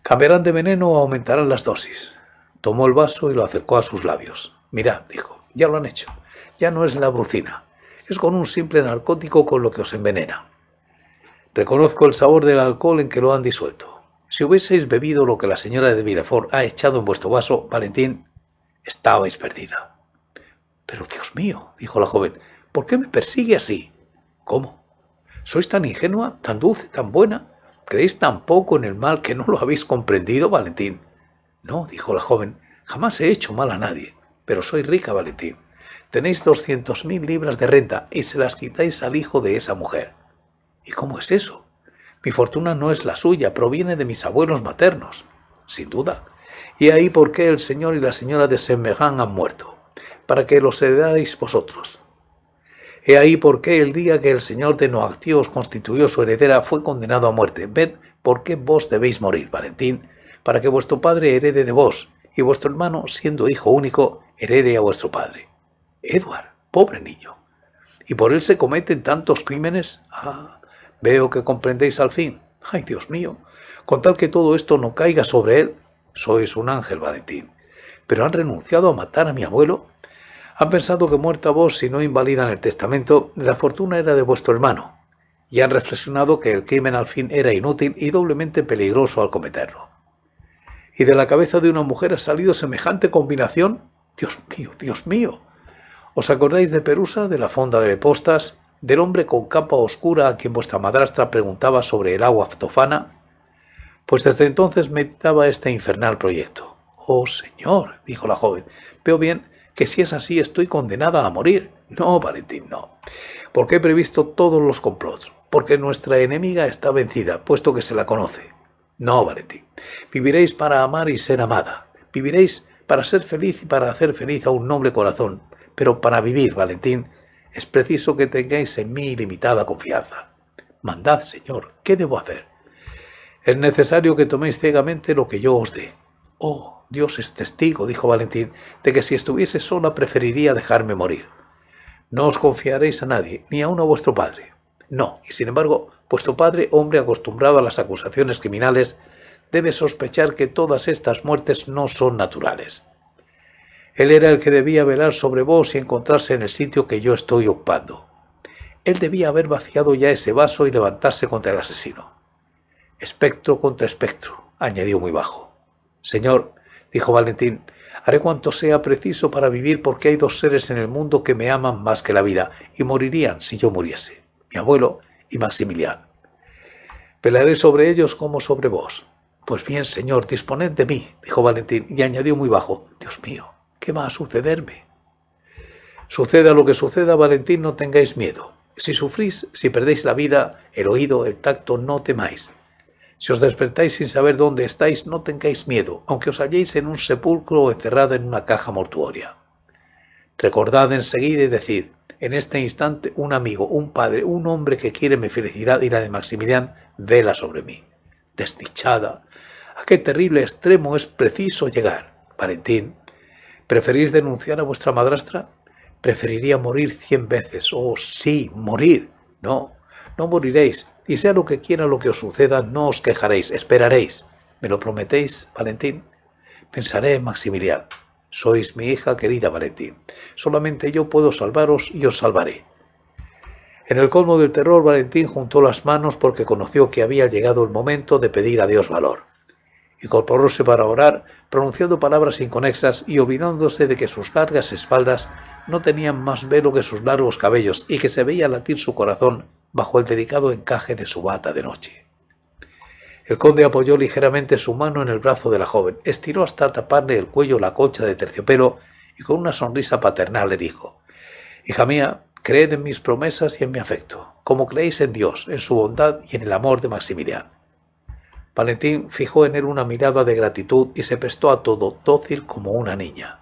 Cambiarán de veneno o aumentarán las dosis. Tomó el vaso y lo acercó a sus labios. Mirad, dijo, ya lo han hecho ya no es la brucina, es con un simple narcótico con lo que os envenena. Reconozco el sabor del alcohol en que lo han disuelto. Si hubieseis bebido lo que la señora de Villefort ha echado en vuestro vaso, Valentín, estabais perdida. Pero Dios mío, dijo la joven, ¿por qué me persigue así? ¿Cómo? ¿Sois tan ingenua, tan dulce, tan buena? ¿Creéis tan poco en el mal que no lo habéis comprendido, Valentín? No, dijo la joven, jamás he hecho mal a nadie, pero soy rica, Valentín tenéis 200.000 libras de renta y se las quitáis al hijo de esa mujer. ¿Y cómo es eso? Mi fortuna no es la suya, proviene de mis abuelos maternos. Sin duda. Y ahí por qué el señor y la señora de Semeján han muerto, para que los heredáis vosotros. He ahí por qué el día que el señor de Noactí constituyó su heredera fue condenado a muerte. Ved por qué vos debéis morir, Valentín, para que vuestro padre herede de vos, y vuestro hermano, siendo hijo único, herede a vuestro padre. Edward, pobre niño. Y por él se cometen tantos crímenes. Ah, veo que comprendéis al fin. Ay, Dios mío. Con tal que todo esto no caiga sobre él, sois un ángel, Valentín. Pero han renunciado a matar a mi abuelo. Han pensado que muerta vos, si no invalidan el testamento, la fortuna era de vuestro hermano. Y han reflexionado que el crimen al fin era inútil y doblemente peligroso al cometerlo. ¿Y de la cabeza de una mujer ha salido semejante combinación? Dios mío, Dios mío. ¿Os acordáis de Perusa, de la fonda de Postas, del hombre con capa oscura a quien vuestra madrastra preguntaba sobre el agua aftofana? Pues desde entonces meditaba este infernal proyecto. Oh, señor, dijo la joven, veo bien que si es así estoy condenada a morir. No, Valentín, no. Porque he previsto todos los complots, porque nuestra enemiga está vencida, puesto que se la conoce. No, Valentín. Viviréis para amar y ser amada. Viviréis para ser feliz y para hacer feliz a un noble corazón. Pero para vivir, Valentín, es preciso que tengáis en mí ilimitada confianza. Mandad, Señor, ¿qué debo hacer? Es necesario que toméis ciegamente lo que yo os dé. Oh, Dios es testigo, dijo Valentín, de que si estuviese sola preferiría dejarme morir. No os confiaréis a nadie, ni aun a vuestro padre. No, y sin embargo, vuestro padre, hombre acostumbrado a las acusaciones criminales, debe sospechar que todas estas muertes no son naturales. Él era el que debía velar sobre vos y encontrarse en el sitio que yo estoy ocupando. Él debía haber vaciado ya ese vaso y levantarse contra el asesino. Espectro contra espectro, añadió muy bajo. Señor, dijo Valentín, haré cuanto sea preciso para vivir porque hay dos seres en el mundo que me aman más que la vida y morirían si yo muriese, mi abuelo y Maximiliano. Velaré sobre ellos como sobre vos. Pues bien, señor, disponed de mí, dijo Valentín, y añadió muy bajo, Dios mío, ¿Qué va a sucederme? Suceda lo que suceda, Valentín, no tengáis miedo. Si sufrís, si perdéis la vida, el oído, el tacto, no temáis. Si os despertáis sin saber dónde estáis, no tengáis miedo, aunque os halléis en un sepulcro o encerrada en una caja mortuoria. Recordad enseguida y decid, en este instante un amigo, un padre, un hombre que quiere mi felicidad y la de Maximilian vela sobre mí. Desdichada, a qué terrible extremo es preciso llegar. Valentín, ¿Preferís denunciar a vuestra madrastra? Preferiría morir cien veces. Oh, sí, morir. No, no moriréis. Y sea lo que quiera lo que os suceda, no os quejaréis, esperaréis. ¿Me lo prometéis, Valentín? Pensaré en Maximiliano. Sois mi hija querida, Valentín. Solamente yo puedo salvaros y os salvaré. En el colmo del terror, Valentín juntó las manos porque conoció que había llegado el momento de pedir a Dios valor. Incorporóse para orar, pronunciando palabras inconexas y olvidándose de que sus largas espaldas no tenían más velo que sus largos cabellos y que se veía latir su corazón bajo el delicado encaje de su bata de noche. El conde apoyó ligeramente su mano en el brazo de la joven, estiró hasta taparle el cuello la colcha de terciopelo y con una sonrisa paternal le dijo, Hija mía, creed en mis promesas y en mi afecto, como creéis en Dios, en su bondad y en el amor de Maximiliano. Valentín fijó en él una mirada de gratitud y se prestó a todo, dócil como una niña.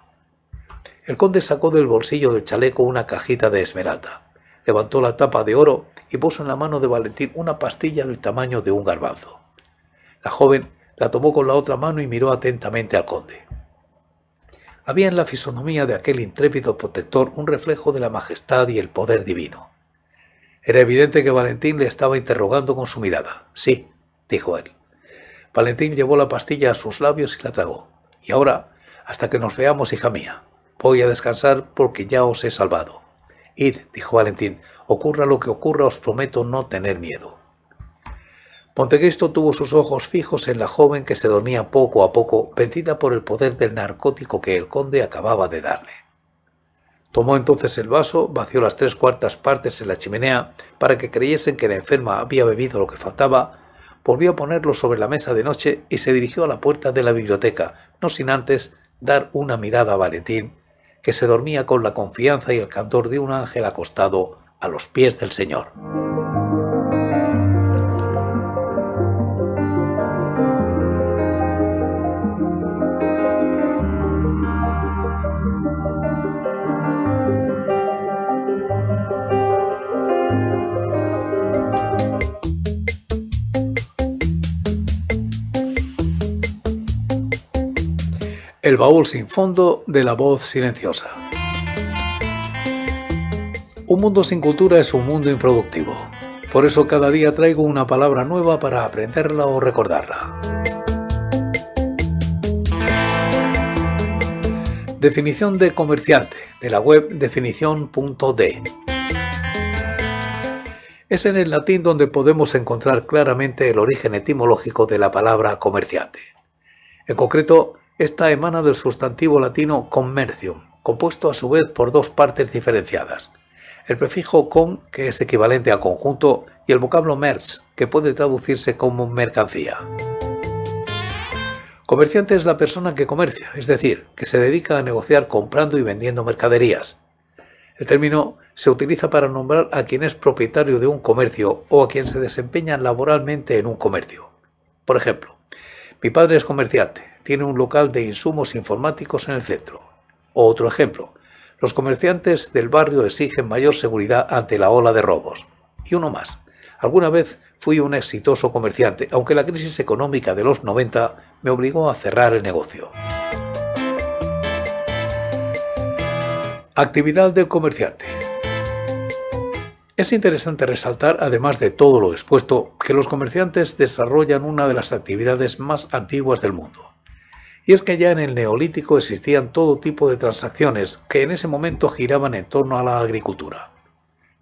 El conde sacó del bolsillo del chaleco una cajita de esmeralda, levantó la tapa de oro y puso en la mano de Valentín una pastilla del tamaño de un garbanzo. La joven la tomó con la otra mano y miró atentamente al conde. Había en la fisonomía de aquel intrépido protector un reflejo de la majestad y el poder divino. Era evidente que Valentín le estaba interrogando con su mirada. Sí, dijo él. Valentín llevó la pastilla a sus labios y la tragó. Y ahora, hasta que nos veamos, hija mía, voy a descansar porque ya os he salvado. Id, dijo Valentín, ocurra lo que ocurra, os prometo no tener miedo. Montecristo tuvo sus ojos fijos en la joven que se dormía poco a poco, vencida por el poder del narcótico que el conde acababa de darle. Tomó entonces el vaso, vació las tres cuartas partes en la chimenea para que creyesen que la enferma había bebido lo que faltaba volvió a ponerlo sobre la mesa de noche y se dirigió a la puerta de la biblioteca, no sin antes dar una mirada a Valentín, que se dormía con la confianza y el candor de un ángel acostado a los pies del Señor. El baúl sin fondo de la voz silenciosa. Un mundo sin cultura es un mundo improductivo. Por eso cada día traigo una palabra nueva para aprenderla o recordarla. Definición de comerciante, de la web definición.de. Es en el latín donde podemos encontrar claramente el origen etimológico de la palabra comerciante. En concreto, esta emana del sustantivo latino commercium, compuesto a su vez por dos partes diferenciadas. El prefijo con, que es equivalente a conjunto, y el vocablo merch, que puede traducirse como mercancía. Comerciante es la persona que comercia, es decir, que se dedica a negociar comprando y vendiendo mercaderías. El término se utiliza para nombrar a quien es propietario de un comercio o a quien se desempeña laboralmente en un comercio. Por ejemplo, mi padre es comerciante, tiene un local de insumos informáticos en el centro. Otro ejemplo, los comerciantes del barrio exigen mayor seguridad ante la ola de robos. Y uno más. Alguna vez fui un exitoso comerciante, aunque la crisis económica de los 90 me obligó a cerrar el negocio. Actividad del comerciante. Es interesante resaltar, además de todo lo expuesto, que los comerciantes desarrollan una de las actividades más antiguas del mundo. Y es que ya en el Neolítico existían todo tipo de transacciones que en ese momento giraban en torno a la agricultura.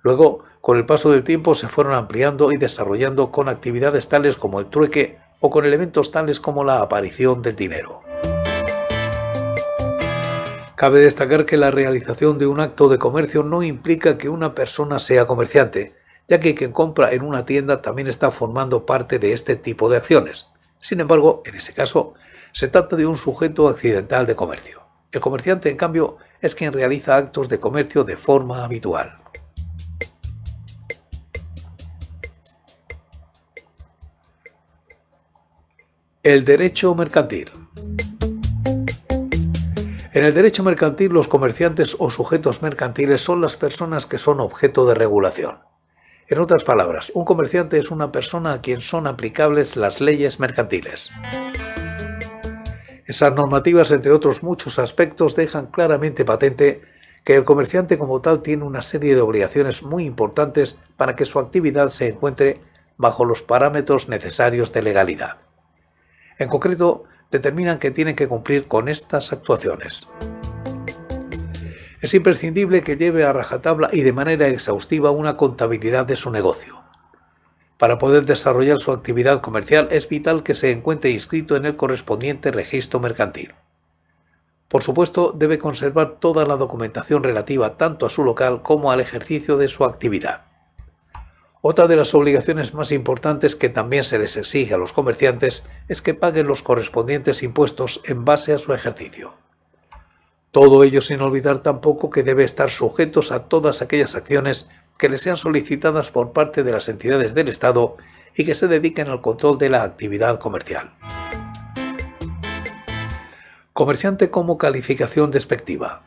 Luego, con el paso del tiempo, se fueron ampliando y desarrollando con actividades tales como el trueque o con elementos tales como la aparición del dinero. Cabe destacar que la realización de un acto de comercio no implica que una persona sea comerciante, ya que quien compra en una tienda también está formando parte de este tipo de acciones. Sin embargo, en ese caso, se trata de un sujeto accidental de comercio. El comerciante, en cambio, es quien realiza actos de comercio de forma habitual. El derecho mercantil. En el derecho mercantil, los comerciantes o sujetos mercantiles son las personas que son objeto de regulación. En otras palabras, un comerciante es una persona a quien son aplicables las leyes mercantiles. Esas normativas, entre otros muchos aspectos, dejan claramente patente que el comerciante como tal tiene una serie de obligaciones muy importantes para que su actividad se encuentre bajo los parámetros necesarios de legalidad. En concreto, determinan que tienen que cumplir con estas actuaciones. Es imprescindible que lleve a rajatabla y de manera exhaustiva una contabilidad de su negocio. Para poder desarrollar su actividad comercial es vital que se encuentre inscrito en el correspondiente registro mercantil. Por supuesto, debe conservar toda la documentación relativa tanto a su local como al ejercicio de su actividad. Otra de las obligaciones más importantes que también se les exige a los comerciantes es que paguen los correspondientes impuestos en base a su ejercicio. Todo ello sin olvidar tampoco que debe estar sujetos a todas aquellas acciones que le sean solicitadas por parte de las entidades del Estado y que se dediquen al control de la actividad comercial. Comerciante como calificación despectiva.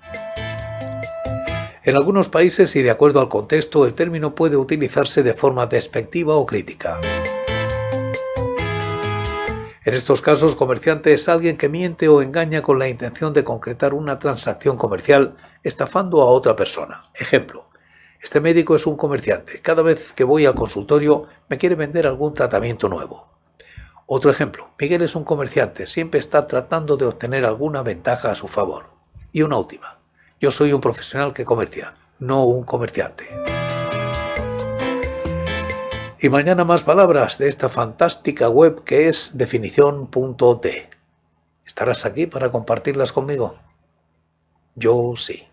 En algunos países y de acuerdo al contexto, el término puede utilizarse de forma despectiva o crítica. En estos casos, comerciante es alguien que miente o engaña con la intención de concretar una transacción comercial, estafando a otra persona. Ejemplo, este médico es un comerciante. Cada vez que voy al consultorio me quiere vender algún tratamiento nuevo. Otro ejemplo, Miguel es un comerciante, siempre está tratando de obtener alguna ventaja a su favor. Y una última, yo soy un profesional que comercia, no un comerciante. Y mañana más palabras de esta fantástica web que es definición.de. ¿Estarás aquí para compartirlas conmigo? Yo sí.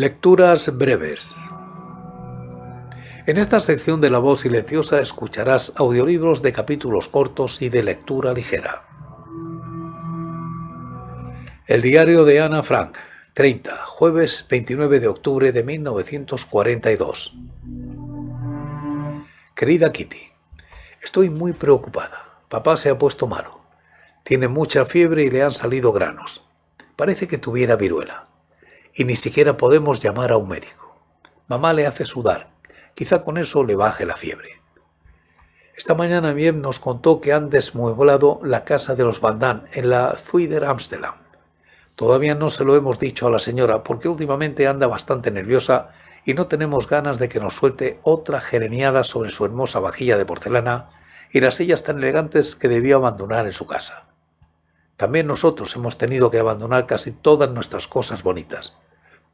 Lecturas breves. En esta sección de La voz silenciosa escucharás audiolibros de capítulos cortos y de lectura ligera. El diario de Ana Frank, 30, jueves 29 de octubre de 1942. Querida Kitty, estoy muy preocupada. Papá se ha puesto malo. Tiene mucha fiebre y le han salido granos. Parece que tuviera viruela y ni siquiera podemos llamar a un médico. Mamá le hace sudar. Quizá con eso le baje la fiebre. Esta mañana Miem nos contó que han desmueblado la casa de los Bandán en la Zuider Amsterdam. Todavía no se lo hemos dicho a la señora porque últimamente anda bastante nerviosa y no tenemos ganas de que nos suelte otra jeremiada sobre su hermosa vajilla de porcelana y las sillas tan elegantes que debió abandonar en su casa. También nosotros hemos tenido que abandonar casi todas nuestras cosas bonitas,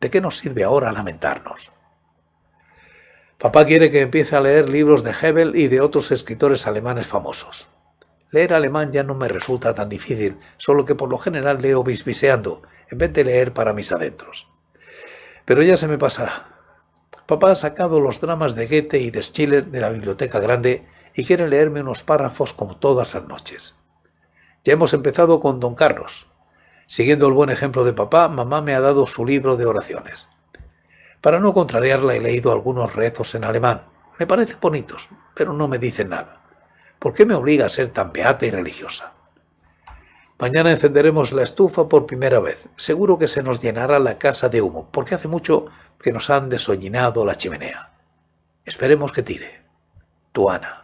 ¿De qué nos sirve ahora lamentarnos? Papá quiere que empiece a leer libros de Hebel y de otros escritores alemanes famosos. Leer alemán ya no me resulta tan difícil, solo que por lo general leo bisbiseando, en vez de leer para mis adentros. Pero ya se me pasará. Papá ha sacado los dramas de Goethe y de Schiller de la biblioteca grande y quiere leerme unos párrafos como todas las noches. Ya hemos empezado con Don Carlos, Siguiendo el buen ejemplo de papá, mamá me ha dado su libro de oraciones. Para no contrariarla he leído algunos rezos en alemán. Me parecen bonitos, pero no me dicen nada. ¿Por qué me obliga a ser tan beata y religiosa? Mañana encenderemos la estufa por primera vez. Seguro que se nos llenará la casa de humo, porque hace mucho que nos han desollinado la chimenea. Esperemos que tire. Tu Ana.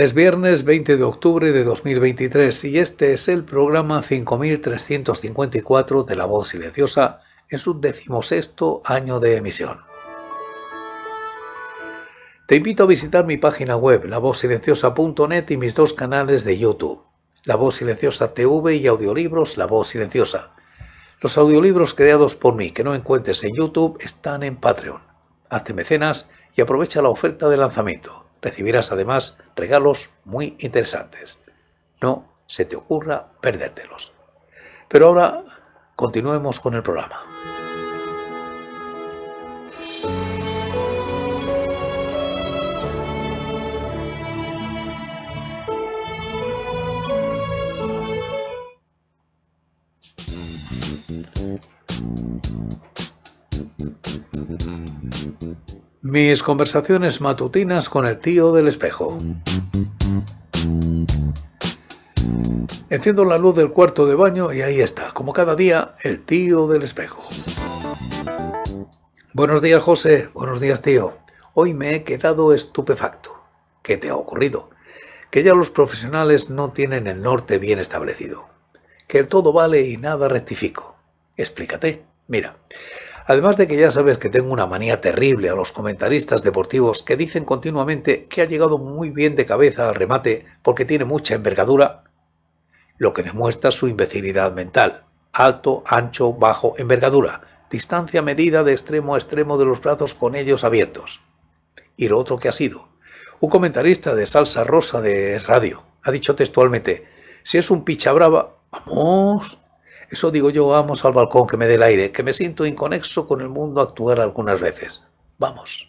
Es viernes 20 de octubre de 2023 y este es el programa 5354 de La Voz Silenciosa en su decimosexto año de emisión. Te invito a visitar mi página web lavozsilenciosa.net y mis dos canales de YouTube, La Voz Silenciosa TV y audiolibros La Voz Silenciosa. Los audiolibros creados por mí que no encuentres en YouTube están en Patreon. Hazte mecenas y aprovecha la oferta de lanzamiento recibirás además regalos muy interesantes. No se te ocurra perdértelos. Pero ahora continuemos con el programa. Mis conversaciones matutinas con el tío del espejo. Enciendo la luz del cuarto de baño y ahí está, como cada día, el tío del espejo. Buenos días José, buenos días tío. Hoy me he quedado estupefacto. ¿Qué te ha ocurrido? Que ya los profesionales no tienen el norte bien establecido. Que el todo vale y nada rectifico. Explícate. Mira, Además de que ya sabes que tengo una manía terrible a los comentaristas deportivos que dicen continuamente que ha llegado muy bien de cabeza al remate porque tiene mucha envergadura, lo que demuestra su imbecilidad mental. Alto, ancho, bajo, envergadura, distancia medida de extremo a extremo de los brazos con ellos abiertos. Y lo otro que ha sido. Un comentarista de salsa rosa de radio ha dicho textualmente, si es un pichabrava, vamos, eso digo yo, vamos al balcón que me dé el aire, que me siento inconexo con el mundo actual algunas veces. Vamos.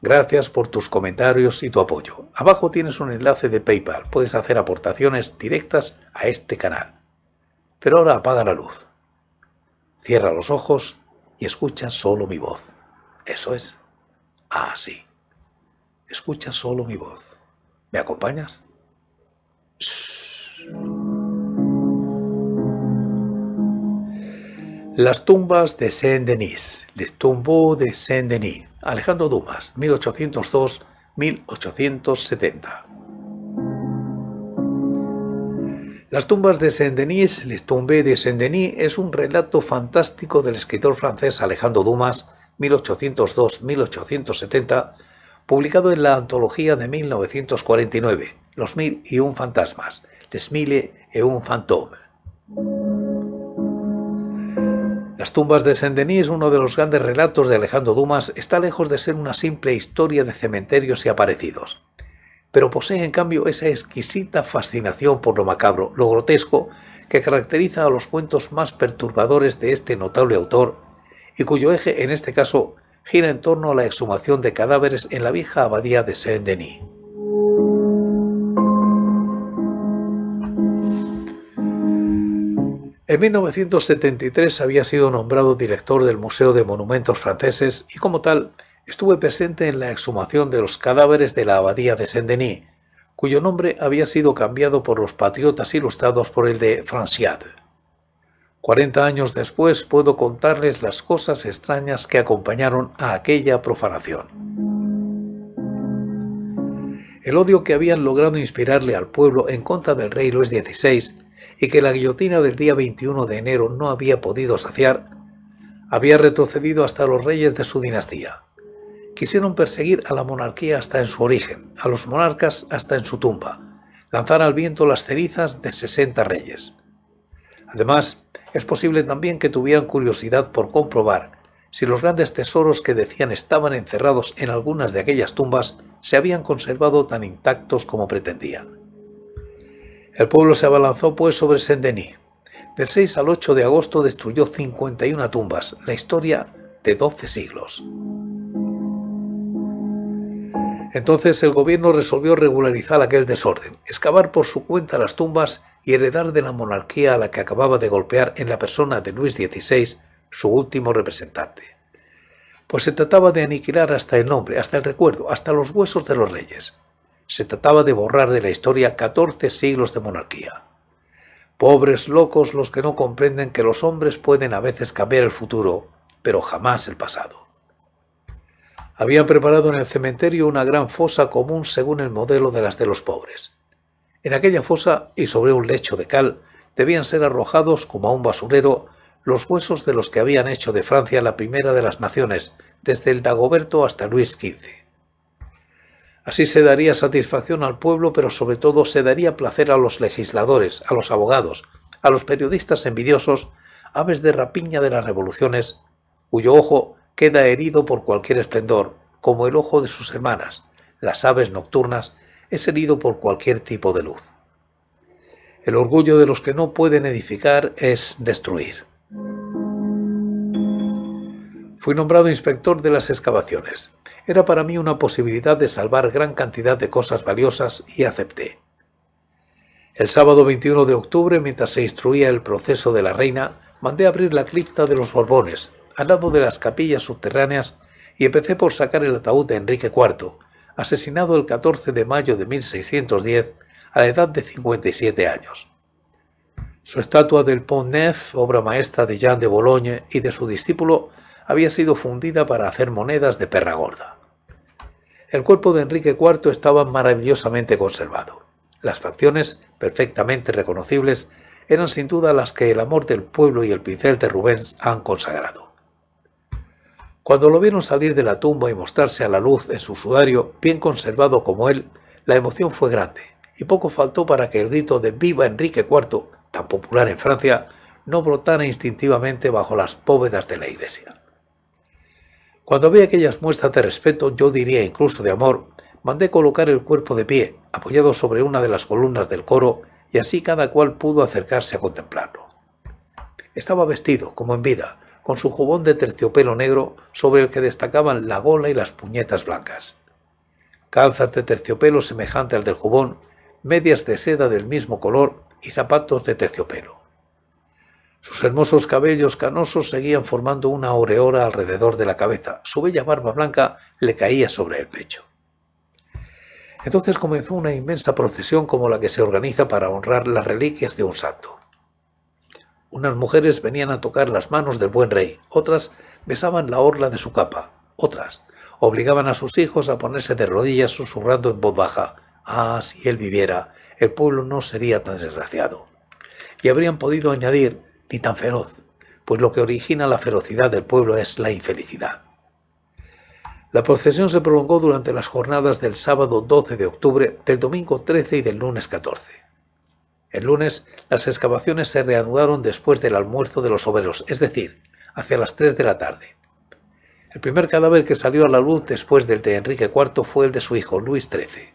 Gracias por tus comentarios y tu apoyo. Abajo tienes un enlace de PayPal. Puedes hacer aportaciones directas a este canal. Pero ahora apaga la luz. Cierra los ojos y escucha solo mi voz. Eso es. Así. escucha solo mi voz. ¿Me acompañas? Las tumbas de Saint-Denis. Les tombeaux de Saint-Denis Alejandro Dumas, 1802-1870. Las tumbas de Saint-Denis, Les Tombes de Saint-Denis, es un relato fantástico del escritor francés Alejandro Dumas, 1802-1870, publicado en la antología de 1949, Los Mil y un Fantasmas, Les Mille et un Fantômes. Las tumbas de Saint-Denis, uno de los grandes relatos de Alejandro Dumas, está lejos de ser una simple historia de cementerios y aparecidos. Pero posee en cambio esa exquisita fascinación por lo macabro, lo grotesco, que caracteriza a los cuentos más perturbadores de este notable autor y cuyo eje en este caso gira en torno a la exhumación de cadáveres en la vieja abadía de Saint-Denis. En 1973 había sido nombrado director del Museo de Monumentos Franceses y como tal estuve presente en la exhumación de los cadáveres de la abadía de Saint-Denis, cuyo nombre había sido cambiado por los patriotas ilustrados por el de Franciade. 40 años después puedo contarles las cosas extrañas que acompañaron a aquella profanación. El odio que habían logrado inspirarle al pueblo en contra del rey Luis XVI y que la guillotina del día 21 de enero no había podido saciar, había retrocedido hasta los reyes de su dinastía. Quisieron perseguir a la monarquía hasta en su origen, a los monarcas hasta en su tumba, lanzar al viento las cerizas de 60 reyes. Además, es posible también que tuvieran curiosidad por comprobar si los grandes tesoros que decían estaban encerrados en algunas de aquellas tumbas se habían conservado tan intactos como pretendían. El pueblo se abalanzó pues sobre Saint-Denis. Del 6 al 8 de agosto destruyó 51 tumbas, la historia de 12 siglos. Entonces el gobierno resolvió regularizar aquel desorden, excavar por su cuenta las tumbas y heredar de la monarquía a la que acababa de golpear en la persona de Luis XVI, su último representante. Pues se trataba de aniquilar hasta el nombre, hasta el recuerdo, hasta los huesos de los reyes se trataba de borrar de la historia 14 siglos de monarquía. Pobres locos los que no comprenden que los hombres pueden a veces cambiar el futuro, pero jamás el pasado. Habían preparado en el cementerio una gran fosa común según el modelo de las de los pobres. En aquella fosa y sobre un lecho de cal debían ser arrojados como a un basurero los huesos de los que habían hecho de Francia la primera de las naciones, desde el Dagoberto hasta Luis XV. Así se daría satisfacción al pueblo, pero sobre todo se daría placer a los legisladores, a los abogados, a los periodistas envidiosos, aves de rapiña de las revoluciones, cuyo ojo queda herido por cualquier esplendor, como el ojo de sus hermanas, las aves nocturnas, es herido por cualquier tipo de luz. El orgullo de los que no pueden edificar es destruir. Fui nombrado inspector de las excavaciones. Era para mí una posibilidad de salvar gran cantidad de cosas valiosas y acepté. El sábado 21 de octubre, mientras se instruía el proceso de la reina, mandé abrir la cripta de los Borbones, al lado de las capillas subterráneas, y empecé por sacar el ataúd de Enrique IV, asesinado el 14 de mayo de 1610 a la edad de 57 años. Su estatua del Pont Neuf, obra maestra de Jean de Bologne y de su discípulo, había sido fundida para hacer monedas de perra gorda. El cuerpo de Enrique IV estaba maravillosamente conservado. Las facciones, perfectamente reconocibles, eran sin duda las que el amor del pueblo y el pincel de Rubens han consagrado. Cuando lo vieron salir de la tumba y mostrarse a la luz en su sudario, bien conservado como él, la emoción fue grande, y poco faltó para que el grito de Viva Enrique IV, tan popular en Francia, no brotara instintivamente bajo las bóvedas de la iglesia. Cuando vi aquellas muestras de respeto, yo diría incluso de amor, mandé colocar el cuerpo de pie, apoyado sobre una de las columnas del coro, y así cada cual pudo acercarse a contemplarlo. Estaba vestido, como en vida, con su jubón de terciopelo negro sobre el que destacaban la gola y las puñetas blancas. Calzas de terciopelo semejante al del jubón, medias de seda del mismo color y zapatos de terciopelo. Sus hermosos cabellos canosos seguían formando una aureola alrededor de la cabeza. Su bella barba blanca le caía sobre el pecho. Entonces comenzó una inmensa procesión como la que se organiza para honrar las reliquias de un santo. Unas mujeres venían a tocar las manos del buen rey, otras besaban la orla de su capa, otras obligaban a sus hijos a ponerse de rodillas susurrando en voz baja, Ah, si él viviera, el pueblo no sería tan desgraciado. Y habrían podido añadir, ni tan feroz, pues lo que origina la ferocidad del pueblo es la infelicidad. La procesión se prolongó durante las jornadas del sábado 12 de octubre, del domingo 13 y del lunes 14. El lunes, las excavaciones se reanudaron después del almuerzo de los obreros, es decir, hacia las 3 de la tarde. El primer cadáver que salió a la luz después del de Enrique IV fue el de su hijo, Luis XIII.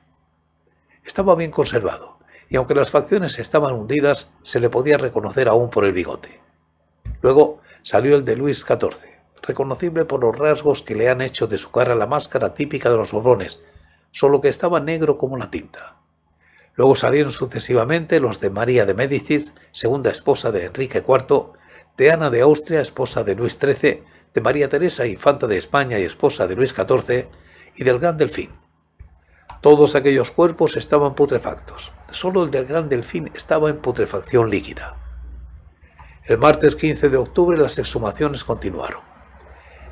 Estaba bien conservado y aunque las facciones estaban hundidas, se le podía reconocer aún por el bigote. Luego salió el de Luis XIV, reconocible por los rasgos que le han hecho de su cara la máscara típica de los Borbones, solo que estaba negro como la tinta. Luego salieron sucesivamente los de María de Médicis, segunda esposa de Enrique IV, de Ana de Austria, esposa de Luis XIII, de María Teresa, infanta de España y esposa de Luis XIV, y del Gran Delfín, todos aquellos cuerpos estaban putrefactos. Solo el del gran delfín estaba en putrefacción líquida. El martes 15 de octubre las exhumaciones continuaron.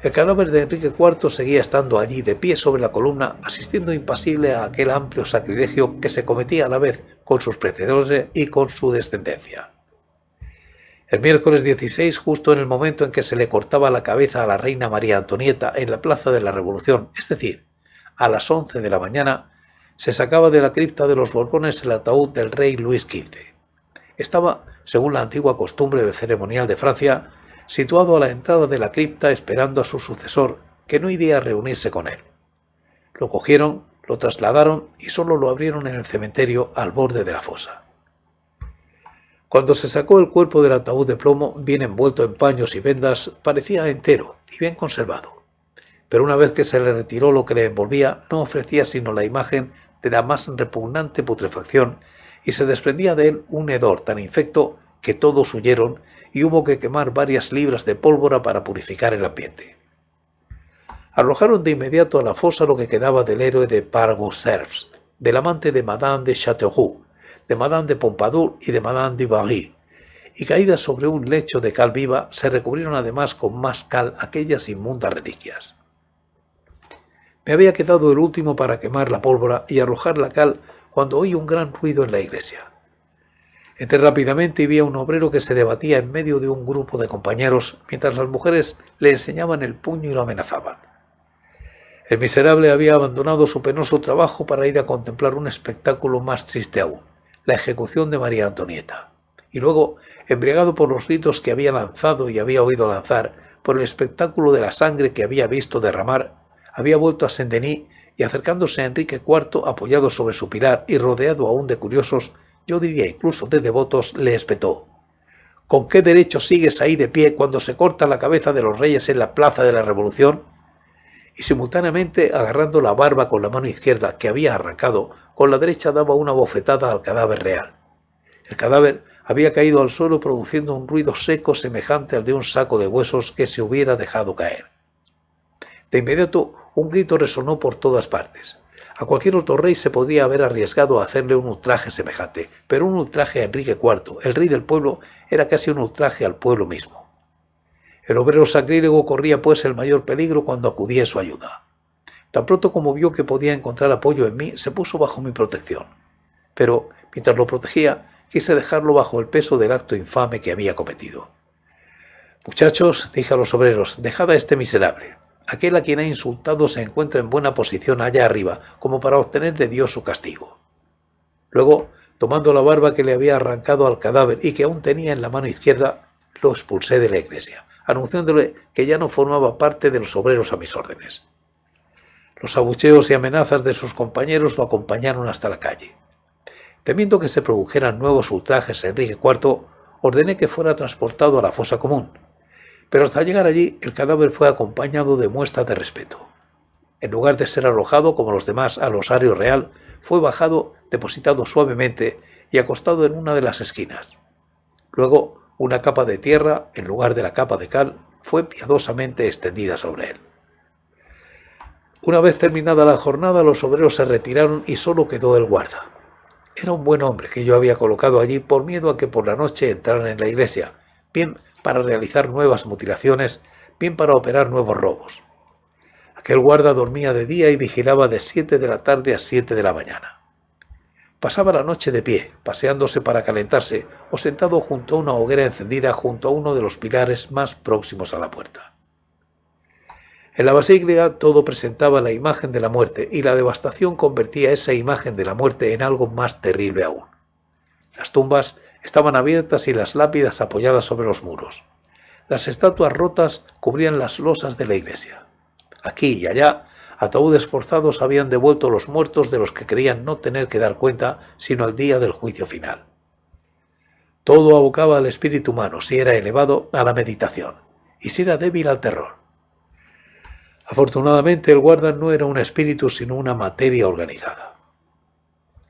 El cadáver de Enrique IV seguía estando allí de pie sobre la columna, asistiendo impasible a aquel amplio sacrilegio que se cometía a la vez con sus precedores y con su descendencia. El miércoles 16, justo en el momento en que se le cortaba la cabeza a la reina María Antonieta en la Plaza de la Revolución, es decir, a las 11 de la mañana, se sacaba de la cripta de los Borbones el ataúd del rey Luis XV. Estaba, según la antigua costumbre de ceremonial de Francia, situado a la entrada de la cripta esperando a su sucesor, que no iría a reunirse con él. Lo cogieron, lo trasladaron y solo lo abrieron en el cementerio al borde de la fosa. Cuando se sacó el cuerpo del ataúd de plomo, bien envuelto en paños y vendas, parecía entero y bien conservado. Pero una vez que se le retiró lo que le envolvía, no ofrecía sino la imagen de la más repugnante putrefacción, y se desprendía de él un hedor tan infecto que todos huyeron y hubo que quemar varias libras de pólvora para purificar el ambiente. Arrojaron de inmediato a la fosa lo que quedaba del héroe de Pargoserfs, del amante de Madame de Chateauroux, de Madame de Pompadour y de Madame du Barry, y caídas sobre un lecho de cal viva se recubrieron además con más cal aquellas inmundas reliquias. Me había quedado el último para quemar la pólvora y arrojar la cal cuando oí un gran ruido en la iglesia. Entré rápidamente y vi a un obrero que se debatía en medio de un grupo de compañeros mientras las mujeres le enseñaban el puño y lo amenazaban. El miserable había abandonado su penoso trabajo para ir a contemplar un espectáculo más triste aún, la ejecución de María Antonieta. Y luego, embriagado por los gritos que había lanzado y había oído lanzar, por el espectáculo de la sangre que había visto derramar, había vuelto a Saint-Denis y acercándose a Enrique IV, apoyado sobre su pilar y rodeado aún de curiosos, yo diría incluso de devotos, le espetó. ¿Con qué derecho sigues ahí de pie cuando se corta la cabeza de los reyes en la plaza de la Revolución? Y simultáneamente, agarrando la barba con la mano izquierda que había arrancado, con la derecha daba una bofetada al cadáver real. El cadáver había caído al suelo produciendo un ruido seco semejante al de un saco de huesos que se hubiera dejado caer. De inmediato un grito resonó por todas partes. A cualquier otro rey se podría haber arriesgado a hacerle un ultraje semejante, pero un ultraje a Enrique IV, el rey del pueblo, era casi un ultraje al pueblo mismo. El obrero sacrílego corría pues el mayor peligro cuando acudía a su ayuda. Tan pronto como vio que podía encontrar apoyo en mí, se puso bajo mi protección. Pero, mientras lo protegía, quise dejarlo bajo el peso del acto infame que había cometido. Muchachos, dije a los obreros, dejad a este miserable aquel a quien ha insultado se encuentra en buena posición allá arriba, como para obtener de Dios su castigo. Luego, tomando la barba que le había arrancado al cadáver y que aún tenía en la mano izquierda, lo expulsé de la iglesia, anunciándole que ya no formaba parte de los obreros a mis órdenes. Los abucheos y amenazas de sus compañeros lo acompañaron hasta la calle. Temiendo que se produjeran nuevos ultrajes a Enrique IV, ordené que fuera transportado a la fosa común, pero hasta llegar allí, el cadáver fue acompañado de muestras de respeto. En lugar de ser arrojado como los demás al osario real, fue bajado, depositado suavemente y acostado en una de las esquinas. Luego, una capa de tierra, en lugar de la capa de cal, fue piadosamente extendida sobre él. Una vez terminada la jornada, los obreros se retiraron y solo quedó el guarda. Era un buen hombre que yo había colocado allí por miedo a que por la noche entraran en la iglesia, bien para realizar nuevas mutilaciones, bien para operar nuevos robos. Aquel guarda dormía de día y vigilaba de 7 de la tarde a 7 de la mañana. Pasaba la noche de pie, paseándose para calentarse o sentado junto a una hoguera encendida junto a uno de los pilares más próximos a la puerta. En la basílica todo presentaba la imagen de la muerte y la devastación convertía esa imagen de la muerte en algo más terrible aún. Las tumbas Estaban abiertas y las lápidas apoyadas sobre los muros. Las estatuas rotas cubrían las losas de la iglesia. Aquí y allá, ataúdes forzados habían devuelto los muertos de los que creían no tener que dar cuenta sino al día del juicio final. Todo abocaba al espíritu humano si era elevado a la meditación y si era débil al terror. Afortunadamente el guarda no era un espíritu sino una materia organizada.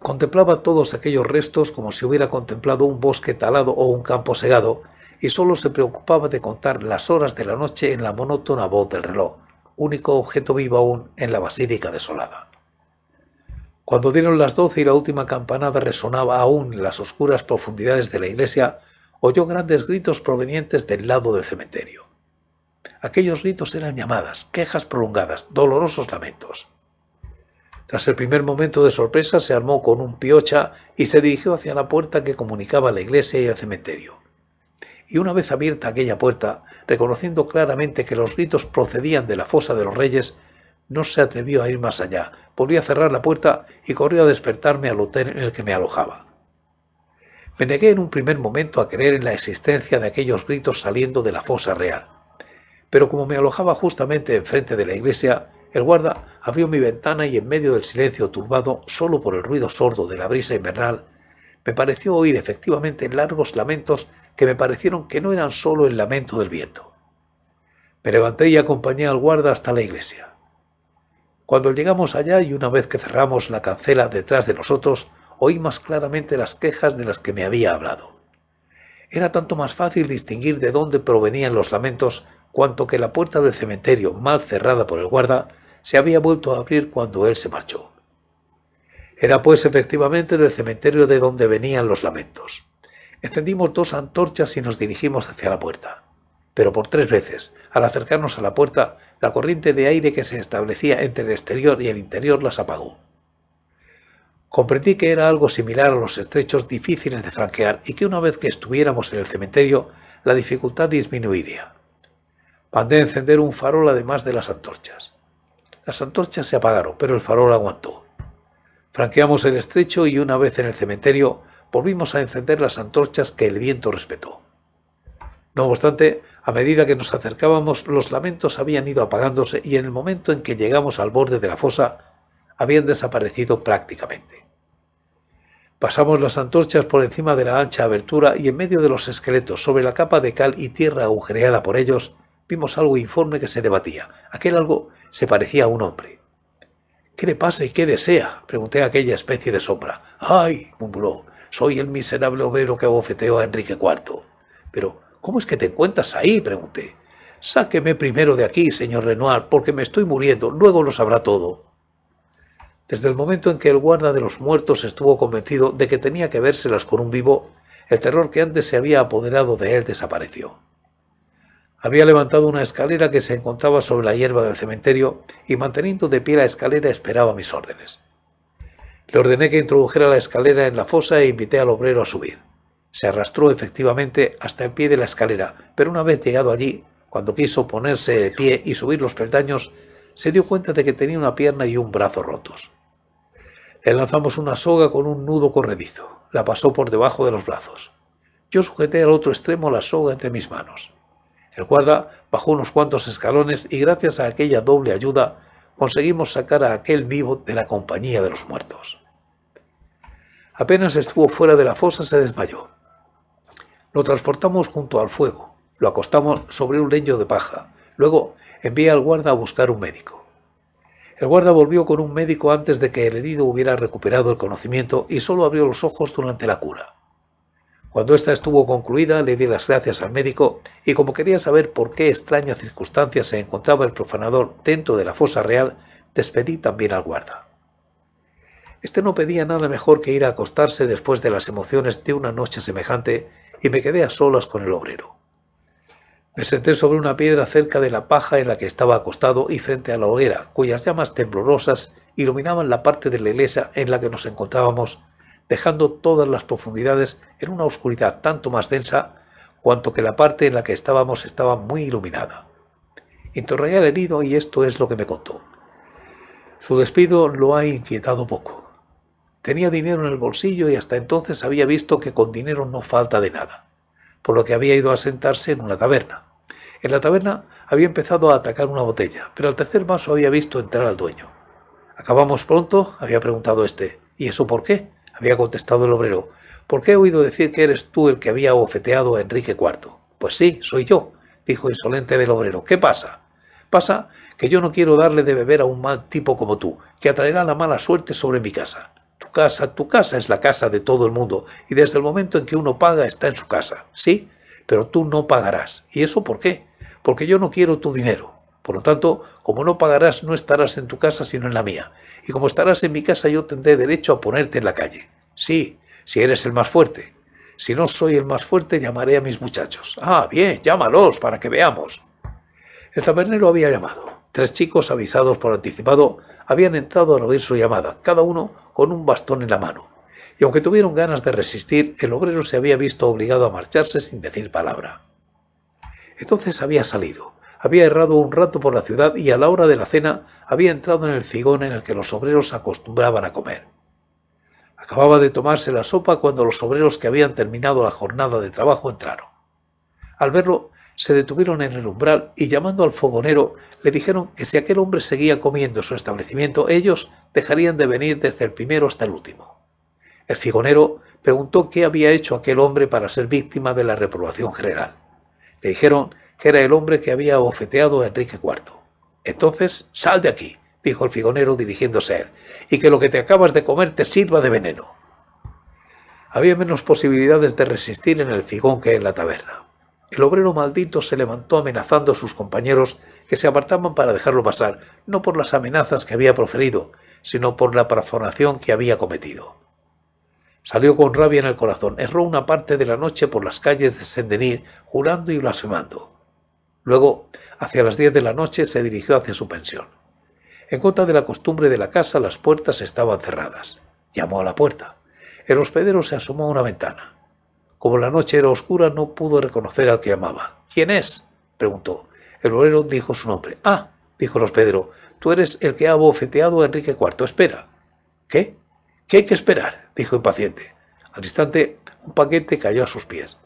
Contemplaba todos aquellos restos como si hubiera contemplado un bosque talado o un campo segado, y solo se preocupaba de contar las horas de la noche en la monótona voz del reloj, único objeto vivo aún en la basílica desolada. Cuando dieron las doce y la última campanada resonaba aún en las oscuras profundidades de la iglesia, oyó grandes gritos provenientes del lado del cementerio. Aquellos gritos eran llamadas, quejas prolongadas, dolorosos lamentos. Tras el primer momento de sorpresa, se armó con un piocha y se dirigió hacia la puerta que comunicaba la iglesia y el cementerio. Y una vez abierta aquella puerta, reconociendo claramente que los gritos procedían de la fosa de los reyes, no se atrevió a ir más allá, volvió a cerrar la puerta y corrió a despertarme al hotel en el que me alojaba. Me negué en un primer momento a creer en la existencia de aquellos gritos saliendo de la fosa real. Pero como me alojaba justamente enfrente de la iglesia, el guarda abrió mi ventana y en medio del silencio turbado, solo por el ruido sordo de la brisa invernal, me pareció oír efectivamente largos lamentos que me parecieron que no eran solo el lamento del viento. Me levanté y acompañé al guarda hasta la iglesia. Cuando llegamos allá y una vez que cerramos la cancela detrás de nosotros, oí más claramente las quejas de las que me había hablado. Era tanto más fácil distinguir de dónde provenían los lamentos cuanto que la puerta del cementerio, mal cerrada por el guarda, se había vuelto a abrir cuando él se marchó. Era pues efectivamente del cementerio de donde venían los lamentos. Encendimos dos antorchas y nos dirigimos hacia la puerta. Pero por tres veces, al acercarnos a la puerta, la corriente de aire que se establecía entre el exterior y el interior las apagó. Comprendí que era algo similar a los estrechos difíciles de franquear y que una vez que estuviéramos en el cementerio, la dificultad disminuiría. Mandé encender un farol además de las antorchas. Las antorchas se apagaron, pero el farol aguantó. Franqueamos el estrecho y una vez en el cementerio volvimos a encender las antorchas que el viento respetó. No obstante, a medida que nos acercábamos, los lamentos habían ido apagándose y en el momento en que llegamos al borde de la fosa, habían desaparecido prácticamente. Pasamos las antorchas por encima de la ancha abertura y en medio de los esqueletos, sobre la capa de cal y tierra agujereada por ellos, vimos algo informe que se debatía, aquel algo se parecía a un hombre. ¿Qué le pasa y qué desea? pregunté a aquella especie de sombra. ¡Ay! murmuró. Soy el miserable obrero que abofeteó a Enrique IV. Pero, ¿cómo es que te encuentras ahí? pregunté. Sáqueme primero de aquí, señor Renoir, porque me estoy muriendo, luego lo sabrá todo. Desde el momento en que el guarda de los muertos estuvo convencido de que tenía que vérselas con un vivo, el terror que antes se había apoderado de él desapareció. Había levantado una escalera que se encontraba sobre la hierba del cementerio y manteniendo de pie la escalera esperaba mis órdenes. Le ordené que introdujera la escalera en la fosa e invité al obrero a subir. Se arrastró efectivamente hasta el pie de la escalera, pero una vez llegado allí, cuando quiso ponerse de pie y subir los peldaños, se dio cuenta de que tenía una pierna y un brazo rotos. Le lanzamos una soga con un nudo corredizo. La pasó por debajo de los brazos. Yo sujeté al otro extremo la soga entre mis manos. El guarda bajó unos cuantos escalones y gracias a aquella doble ayuda conseguimos sacar a aquel vivo de la compañía de los muertos. Apenas estuvo fuera de la fosa se desmayó. Lo transportamos junto al fuego, lo acostamos sobre un leño de paja, luego envié al guarda a buscar un médico. El guarda volvió con un médico antes de que el herido hubiera recuperado el conocimiento y solo abrió los ojos durante la cura. Cuando esta estuvo concluida, le di las gracias al médico y como quería saber por qué extraña circunstancia se encontraba el profanador dentro de la fosa real, despedí también al guarda. Este no pedía nada mejor que ir a acostarse después de las emociones de una noche semejante y me quedé a solas con el obrero. Me senté sobre una piedra cerca de la paja en la que estaba acostado y frente a la hoguera, cuyas llamas temblorosas iluminaban la parte de la iglesia en la que nos encontrábamos dejando todas las profundidades en una oscuridad tanto más densa cuanto que la parte en la que estábamos estaba muy iluminada. Interrogué al herido y esto es lo que me contó. Su despido lo ha inquietado poco. Tenía dinero en el bolsillo y hasta entonces había visto que con dinero no falta de nada, por lo que había ido a sentarse en una taberna. En la taberna había empezado a atacar una botella, pero al tercer vaso había visto entrar al dueño. ¿Acabamos pronto? había preguntado este. ¿Y eso por qué? Había contestado el obrero, ¿por qué he oído decir que eres tú el que había bofeteado a Enrique IV? Pues sí, soy yo, dijo insolente el obrero. ¿Qué pasa? Pasa que yo no quiero darle de beber a un mal tipo como tú, que atraerá la mala suerte sobre mi casa. Tu casa, tu casa es la casa de todo el mundo, y desde el momento en que uno paga está en su casa, ¿sí? Pero tú no pagarás. ¿Y eso por qué? Porque yo no quiero tu dinero. Por lo tanto, como no pagarás, no estarás en tu casa, sino en la mía. Y como estarás en mi casa, yo tendré derecho a ponerte en la calle. Sí, si eres el más fuerte. Si no soy el más fuerte, llamaré a mis muchachos. Ah, bien, llámalos para que veamos. El tabernero había llamado. Tres chicos, avisados por anticipado, habían entrado al oír su llamada, cada uno con un bastón en la mano. Y aunque tuvieron ganas de resistir, el obrero se había visto obligado a marcharse sin decir palabra. Entonces había salido, había errado un rato por la ciudad y a la hora de la cena había entrado en el cigón en el que los obreros acostumbraban a comer. Acababa de tomarse la sopa cuando los obreros que habían terminado la jornada de trabajo entraron. Al verlo, se detuvieron en el umbral y llamando al fogonero le dijeron que si aquel hombre seguía comiendo en su establecimiento, ellos dejarían de venir desde el primero hasta el último. El figonero preguntó qué había hecho aquel hombre para ser víctima de la reprobación general. Le dijeron que era el hombre que había bofeteado a Enrique IV. Entonces, sal de aquí, dijo el figonero dirigiéndose a él, y que lo que te acabas de comer te sirva de veneno. Había menos posibilidades de resistir en el figón que en la taberna. El obrero maldito se levantó amenazando a sus compañeros que se apartaban para dejarlo pasar, no por las amenazas que había proferido, sino por la profanación que había cometido. Salió con rabia en el corazón, erró una parte de la noche por las calles de Sendenir, jurando y blasfemando. Luego, hacia las diez de la noche, se dirigió hacia su pensión. En contra de la costumbre de la casa, las puertas estaban cerradas. Llamó a la puerta. El hospedero se asomó a una ventana. Como la noche era oscura, no pudo reconocer al que llamaba. ¿Quién es? preguntó. El obrero dijo su nombre. Ah, dijo el hospedero, tú eres el que ha bofeteado a Enrique IV. Espera. ¿Qué? ¿Qué hay que esperar? dijo impaciente. Al instante, un paquete cayó a sus pies.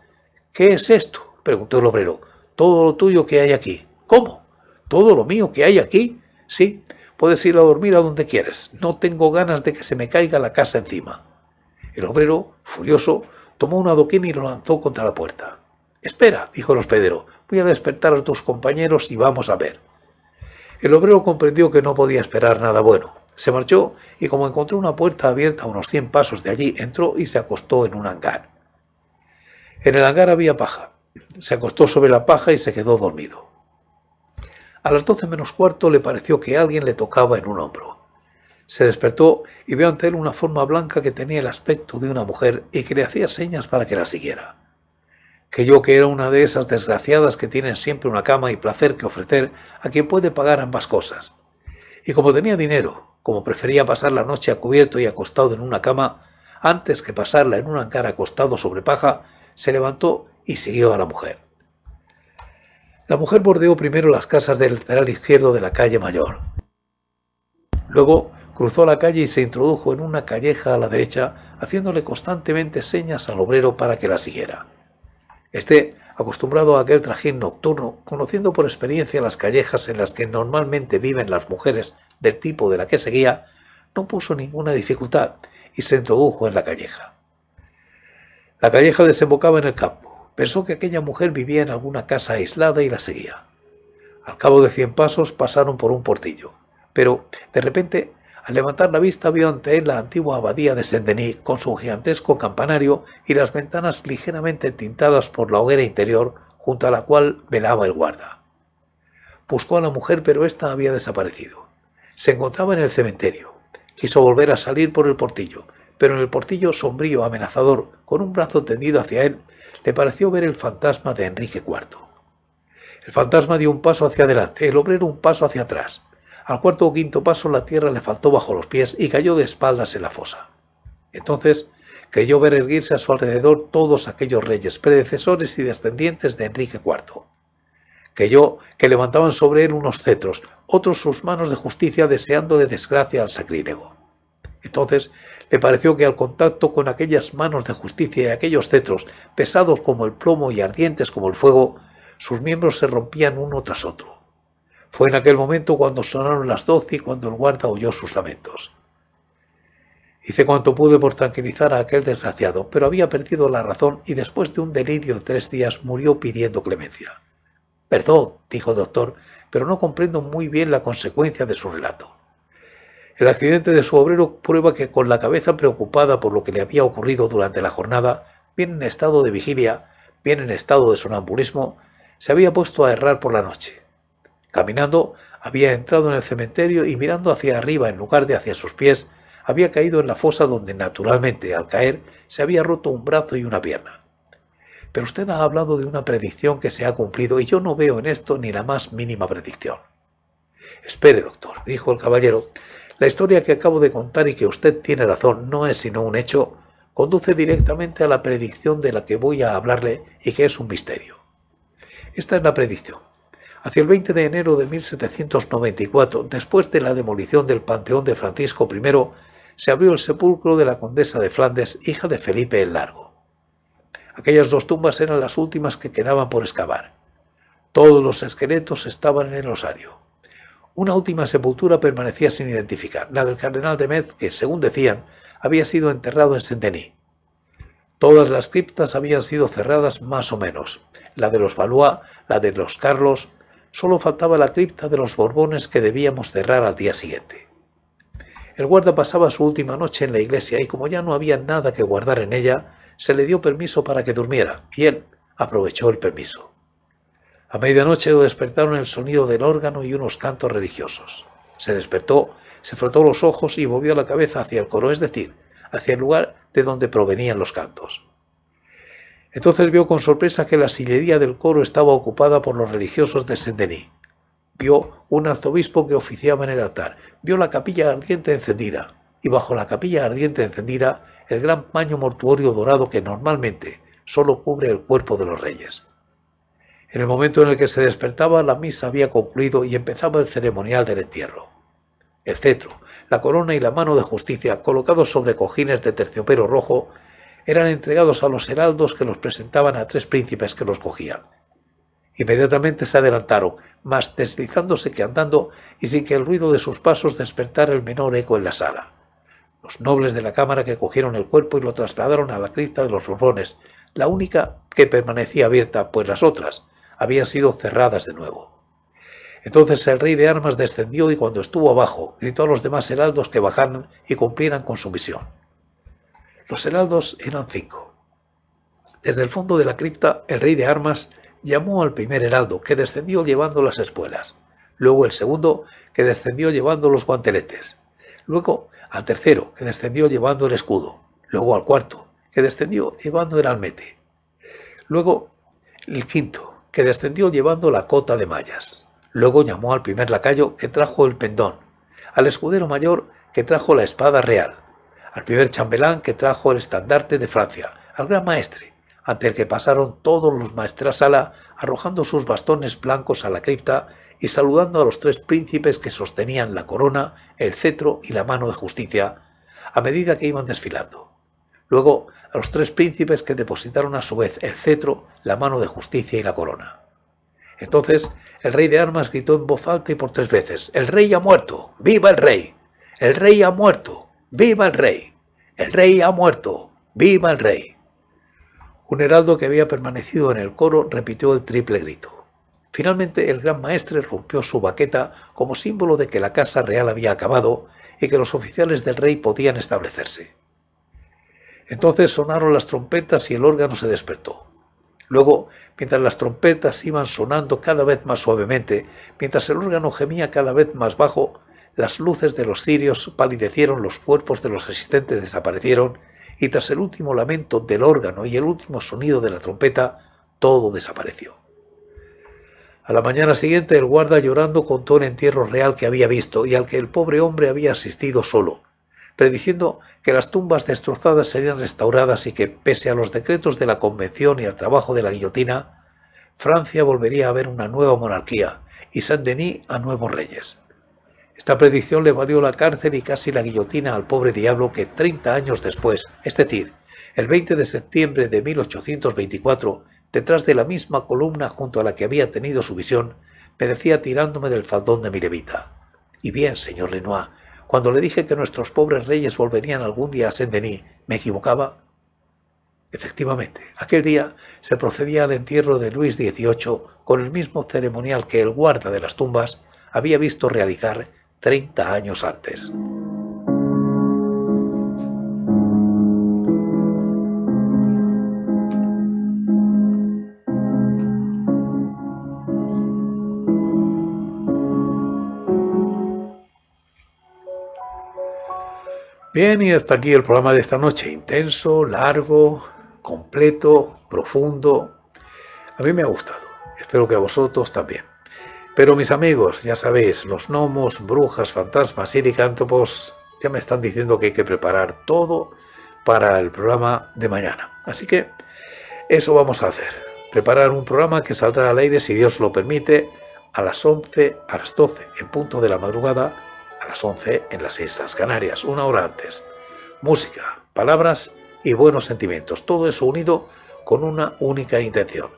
¿Qué es esto? preguntó el obrero todo lo tuyo que hay aquí. ¿Cómo? Todo lo mío que hay aquí, sí. Puedes ir a dormir a donde quieres. No tengo ganas de que se me caiga la casa encima. El obrero, furioso, tomó una adoquín y lo lanzó contra la puerta. Espera, dijo el hospedero, voy a despertar a tus compañeros y vamos a ver. El obrero comprendió que no podía esperar nada bueno. Se marchó y como encontró una puerta abierta a unos 100 pasos de allí, entró y se acostó en un hangar. En el hangar había paja. Se acostó sobre la paja y se quedó dormido. A las doce menos cuarto le pareció que alguien le tocaba en un hombro. Se despertó y vio ante él una forma blanca que tenía el aspecto de una mujer y que le hacía señas para que la siguiera. Creyó que era una de esas desgraciadas que tienen siempre una cama y placer que ofrecer a quien puede pagar ambas cosas. Y como tenía dinero, como prefería pasar la noche a cubierto y acostado en una cama, antes que pasarla en un hangar acostado sobre paja, se levantó y siguió a la mujer. La mujer bordeó primero las casas del lateral izquierdo de la calle Mayor. Luego cruzó la calle y se introdujo en una calleja a la derecha, haciéndole constantemente señas al obrero para que la siguiera. Este, acostumbrado a aquel trajín nocturno, conociendo por experiencia las callejas en las que normalmente viven las mujeres del tipo de la que seguía, no puso ninguna dificultad y se introdujo en la calleja. La calleja desembocaba en el campo. Pensó que aquella mujer vivía en alguna casa aislada y la seguía. Al cabo de cien pasos pasaron por un portillo, pero de repente, al levantar la vista, vio ante él la antigua abadía de Saint-Denis con su gigantesco campanario y las ventanas ligeramente tintadas por la hoguera interior junto a la cual velaba el guarda. Buscó a la mujer, pero ésta había desaparecido. Se encontraba en el cementerio. Quiso volver a salir por el portillo, pero en el portillo sombrío, amenazador, con un brazo tendido hacia él, le pareció ver el fantasma de Enrique IV. El fantasma dio un paso hacia adelante, el obrero un paso hacia atrás. Al cuarto o quinto paso la tierra le faltó bajo los pies y cayó de espaldas en la fosa. Entonces creyó ver erguirse a su alrededor todos aquellos reyes, predecesores y descendientes de Enrique IV. Creyó que levantaban sobre él unos cetros, otros sus manos de justicia deseándole desgracia al sacrílego. Entonces le pareció que al contacto con aquellas manos de justicia y aquellos cetros, pesados como el plomo y ardientes como el fuego, sus miembros se rompían uno tras otro. Fue en aquel momento cuando sonaron las doce y cuando el guarda oyó sus lamentos. Hice cuanto pude por tranquilizar a aquel desgraciado, pero había perdido la razón y después de un delirio de tres días murió pidiendo clemencia. Perdón, dijo el doctor, pero no comprendo muy bien la consecuencia de su relato. El accidente de su obrero prueba que con la cabeza preocupada por lo que le había ocurrido durante la jornada, bien en estado de vigilia, bien en estado de sonambulismo, se había puesto a errar por la noche. Caminando, había entrado en el cementerio y mirando hacia arriba en lugar de hacia sus pies, había caído en la fosa donde naturalmente, al caer, se había roto un brazo y una pierna. Pero usted ha hablado de una predicción que se ha cumplido y yo no veo en esto ni la más mínima predicción. Espere, doctor, dijo el caballero, la historia que acabo de contar y que usted tiene razón no es sino un hecho, conduce directamente a la predicción de la que voy a hablarle y que es un misterio. Esta es la predicción. Hacia el 20 de enero de 1794, después de la demolición del Panteón de Francisco I, se abrió el sepulcro de la condesa de Flandes, hija de Felipe el Largo. Aquellas dos tumbas eran las últimas que quedaban por excavar. Todos los esqueletos estaban en el osario. Una última sepultura permanecía sin identificar, la del cardenal de Metz, que, según decían, había sido enterrado en Saint-Denis. Todas las criptas habían sido cerradas más o menos. La de los Valois, la de los Carlos, solo faltaba la cripta de los Borbones que debíamos cerrar al día siguiente. El guarda pasaba su última noche en la iglesia y como ya no había nada que guardar en ella, se le dio permiso para que durmiera y él aprovechó el permiso. A medianoche lo despertaron el sonido del órgano y unos cantos religiosos. Se despertó, se frotó los ojos y volvió la cabeza hacia el coro, es decir, hacia el lugar de donde provenían los cantos. Entonces vio con sorpresa que la sillería del coro estaba ocupada por los religiosos de Saint-Denis. Vio un arzobispo que oficiaba en el altar, vio la capilla ardiente encendida, y bajo la capilla ardiente encendida el gran paño mortuorio dorado que normalmente solo cubre el cuerpo de los reyes. En el momento en el que se despertaba, la misa había concluido y empezaba el ceremonial del entierro. El cetro, la corona y la mano de justicia, colocados sobre cojines de terciopelo rojo, eran entregados a los heraldos que los presentaban a tres príncipes que los cogían. Inmediatamente se adelantaron, más deslizándose que andando y sin que el ruido de sus pasos despertara el menor eco en la sala. Los nobles de la cámara que cogieron el cuerpo y lo trasladaron a la cripta de los Borbones, la única que permanecía abierta, pues las otras, habían sido cerradas de nuevo. Entonces el rey de armas descendió y cuando estuvo abajo, gritó a los demás heraldos que bajaran y cumplieran con su misión. Los heraldos eran cinco. Desde el fondo de la cripta, el rey de armas llamó al primer heraldo, que descendió llevando las espuelas, luego el segundo, que descendió llevando los guanteletes, luego al tercero, que descendió llevando el escudo, luego al cuarto, que descendió llevando el almete, luego el quinto, que descendió llevando la cota de mallas. Luego llamó al primer lacayo que trajo el pendón, al escudero mayor que trajo la espada real, al primer chambelán que trajo el estandarte de Francia, al gran maestre, ante el que pasaron todos los maestrasala arrojando sus bastones blancos a la cripta y saludando a los tres príncipes que sostenían la corona, el cetro y la mano de justicia, a medida que iban desfilando. Luego a los tres príncipes que depositaron a su vez el cetro, la mano de justicia y la corona. Entonces el rey de armas gritó en voz alta y por tres veces, El rey ha muerto, viva el rey, el rey ha muerto, viva el rey, el rey ha muerto, viva el rey. Un heraldo que había permanecido en el coro repitió el triple grito. Finalmente el gran maestre rompió su baqueta como símbolo de que la casa real había acabado y que los oficiales del rey podían establecerse. Entonces sonaron las trompetas y el órgano se despertó. Luego, mientras las trompetas iban sonando cada vez más suavemente, mientras el órgano gemía cada vez más bajo, las luces de los cirios palidecieron, los cuerpos de los asistentes desaparecieron, y tras el último lamento del órgano y el último sonido de la trompeta, todo desapareció. A la mañana siguiente el guarda llorando contó el entierro real que había visto y al que el pobre hombre había asistido solo prediciendo que las tumbas destrozadas serían restauradas y que, pese a los decretos de la Convención y al trabajo de la guillotina, Francia volvería a ver una nueva monarquía y Saint-Denis a nuevos reyes. Esta predicción le valió la cárcel y casi la guillotina al pobre diablo que 30 años después, es decir, el 20 de septiembre de 1824, detrás de la misma columna junto a la que había tenido su visión, me decía tirándome del faldón de mi levita. Y bien, señor Lenoir, cuando le dije que nuestros pobres reyes volverían algún día a Saint-Denis, ¿me equivocaba? Efectivamente, aquel día se procedía al entierro de Luis XVIII con el mismo ceremonial que el guarda de las tumbas había visto realizar 30 años antes. Bien, y hasta aquí el programa de esta noche. Intenso, largo, completo, profundo. A mí me ha gustado. Espero que a vosotros también. Pero mis amigos, ya sabéis, los gnomos, brujas, fantasmas y licántropos ya me están diciendo que hay que preparar todo para el programa de mañana. Así que eso vamos a hacer. Preparar un programa que saldrá al aire, si Dios lo permite, a las 11, a las 12, en punto de la madrugada a las 11 en las Islas Canarias, una hora antes. Música, palabras y buenos sentimientos, todo eso unido con una única intención.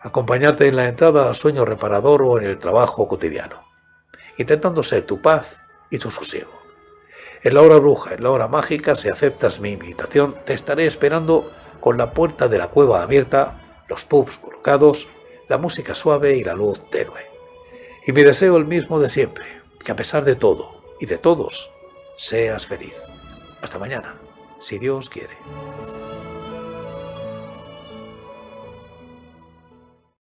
Acompañarte en la entrada al sueño reparador o en el trabajo cotidiano, intentando ser tu paz y tu sosiego. En la hora bruja, en la hora mágica, si aceptas mi invitación, te estaré esperando con la puerta de la cueva abierta, los pubs colocados, la música suave y la luz tenue. Y mi deseo el mismo de siempre, que a pesar de todo y de todos, seas feliz. Hasta mañana, si Dios quiere.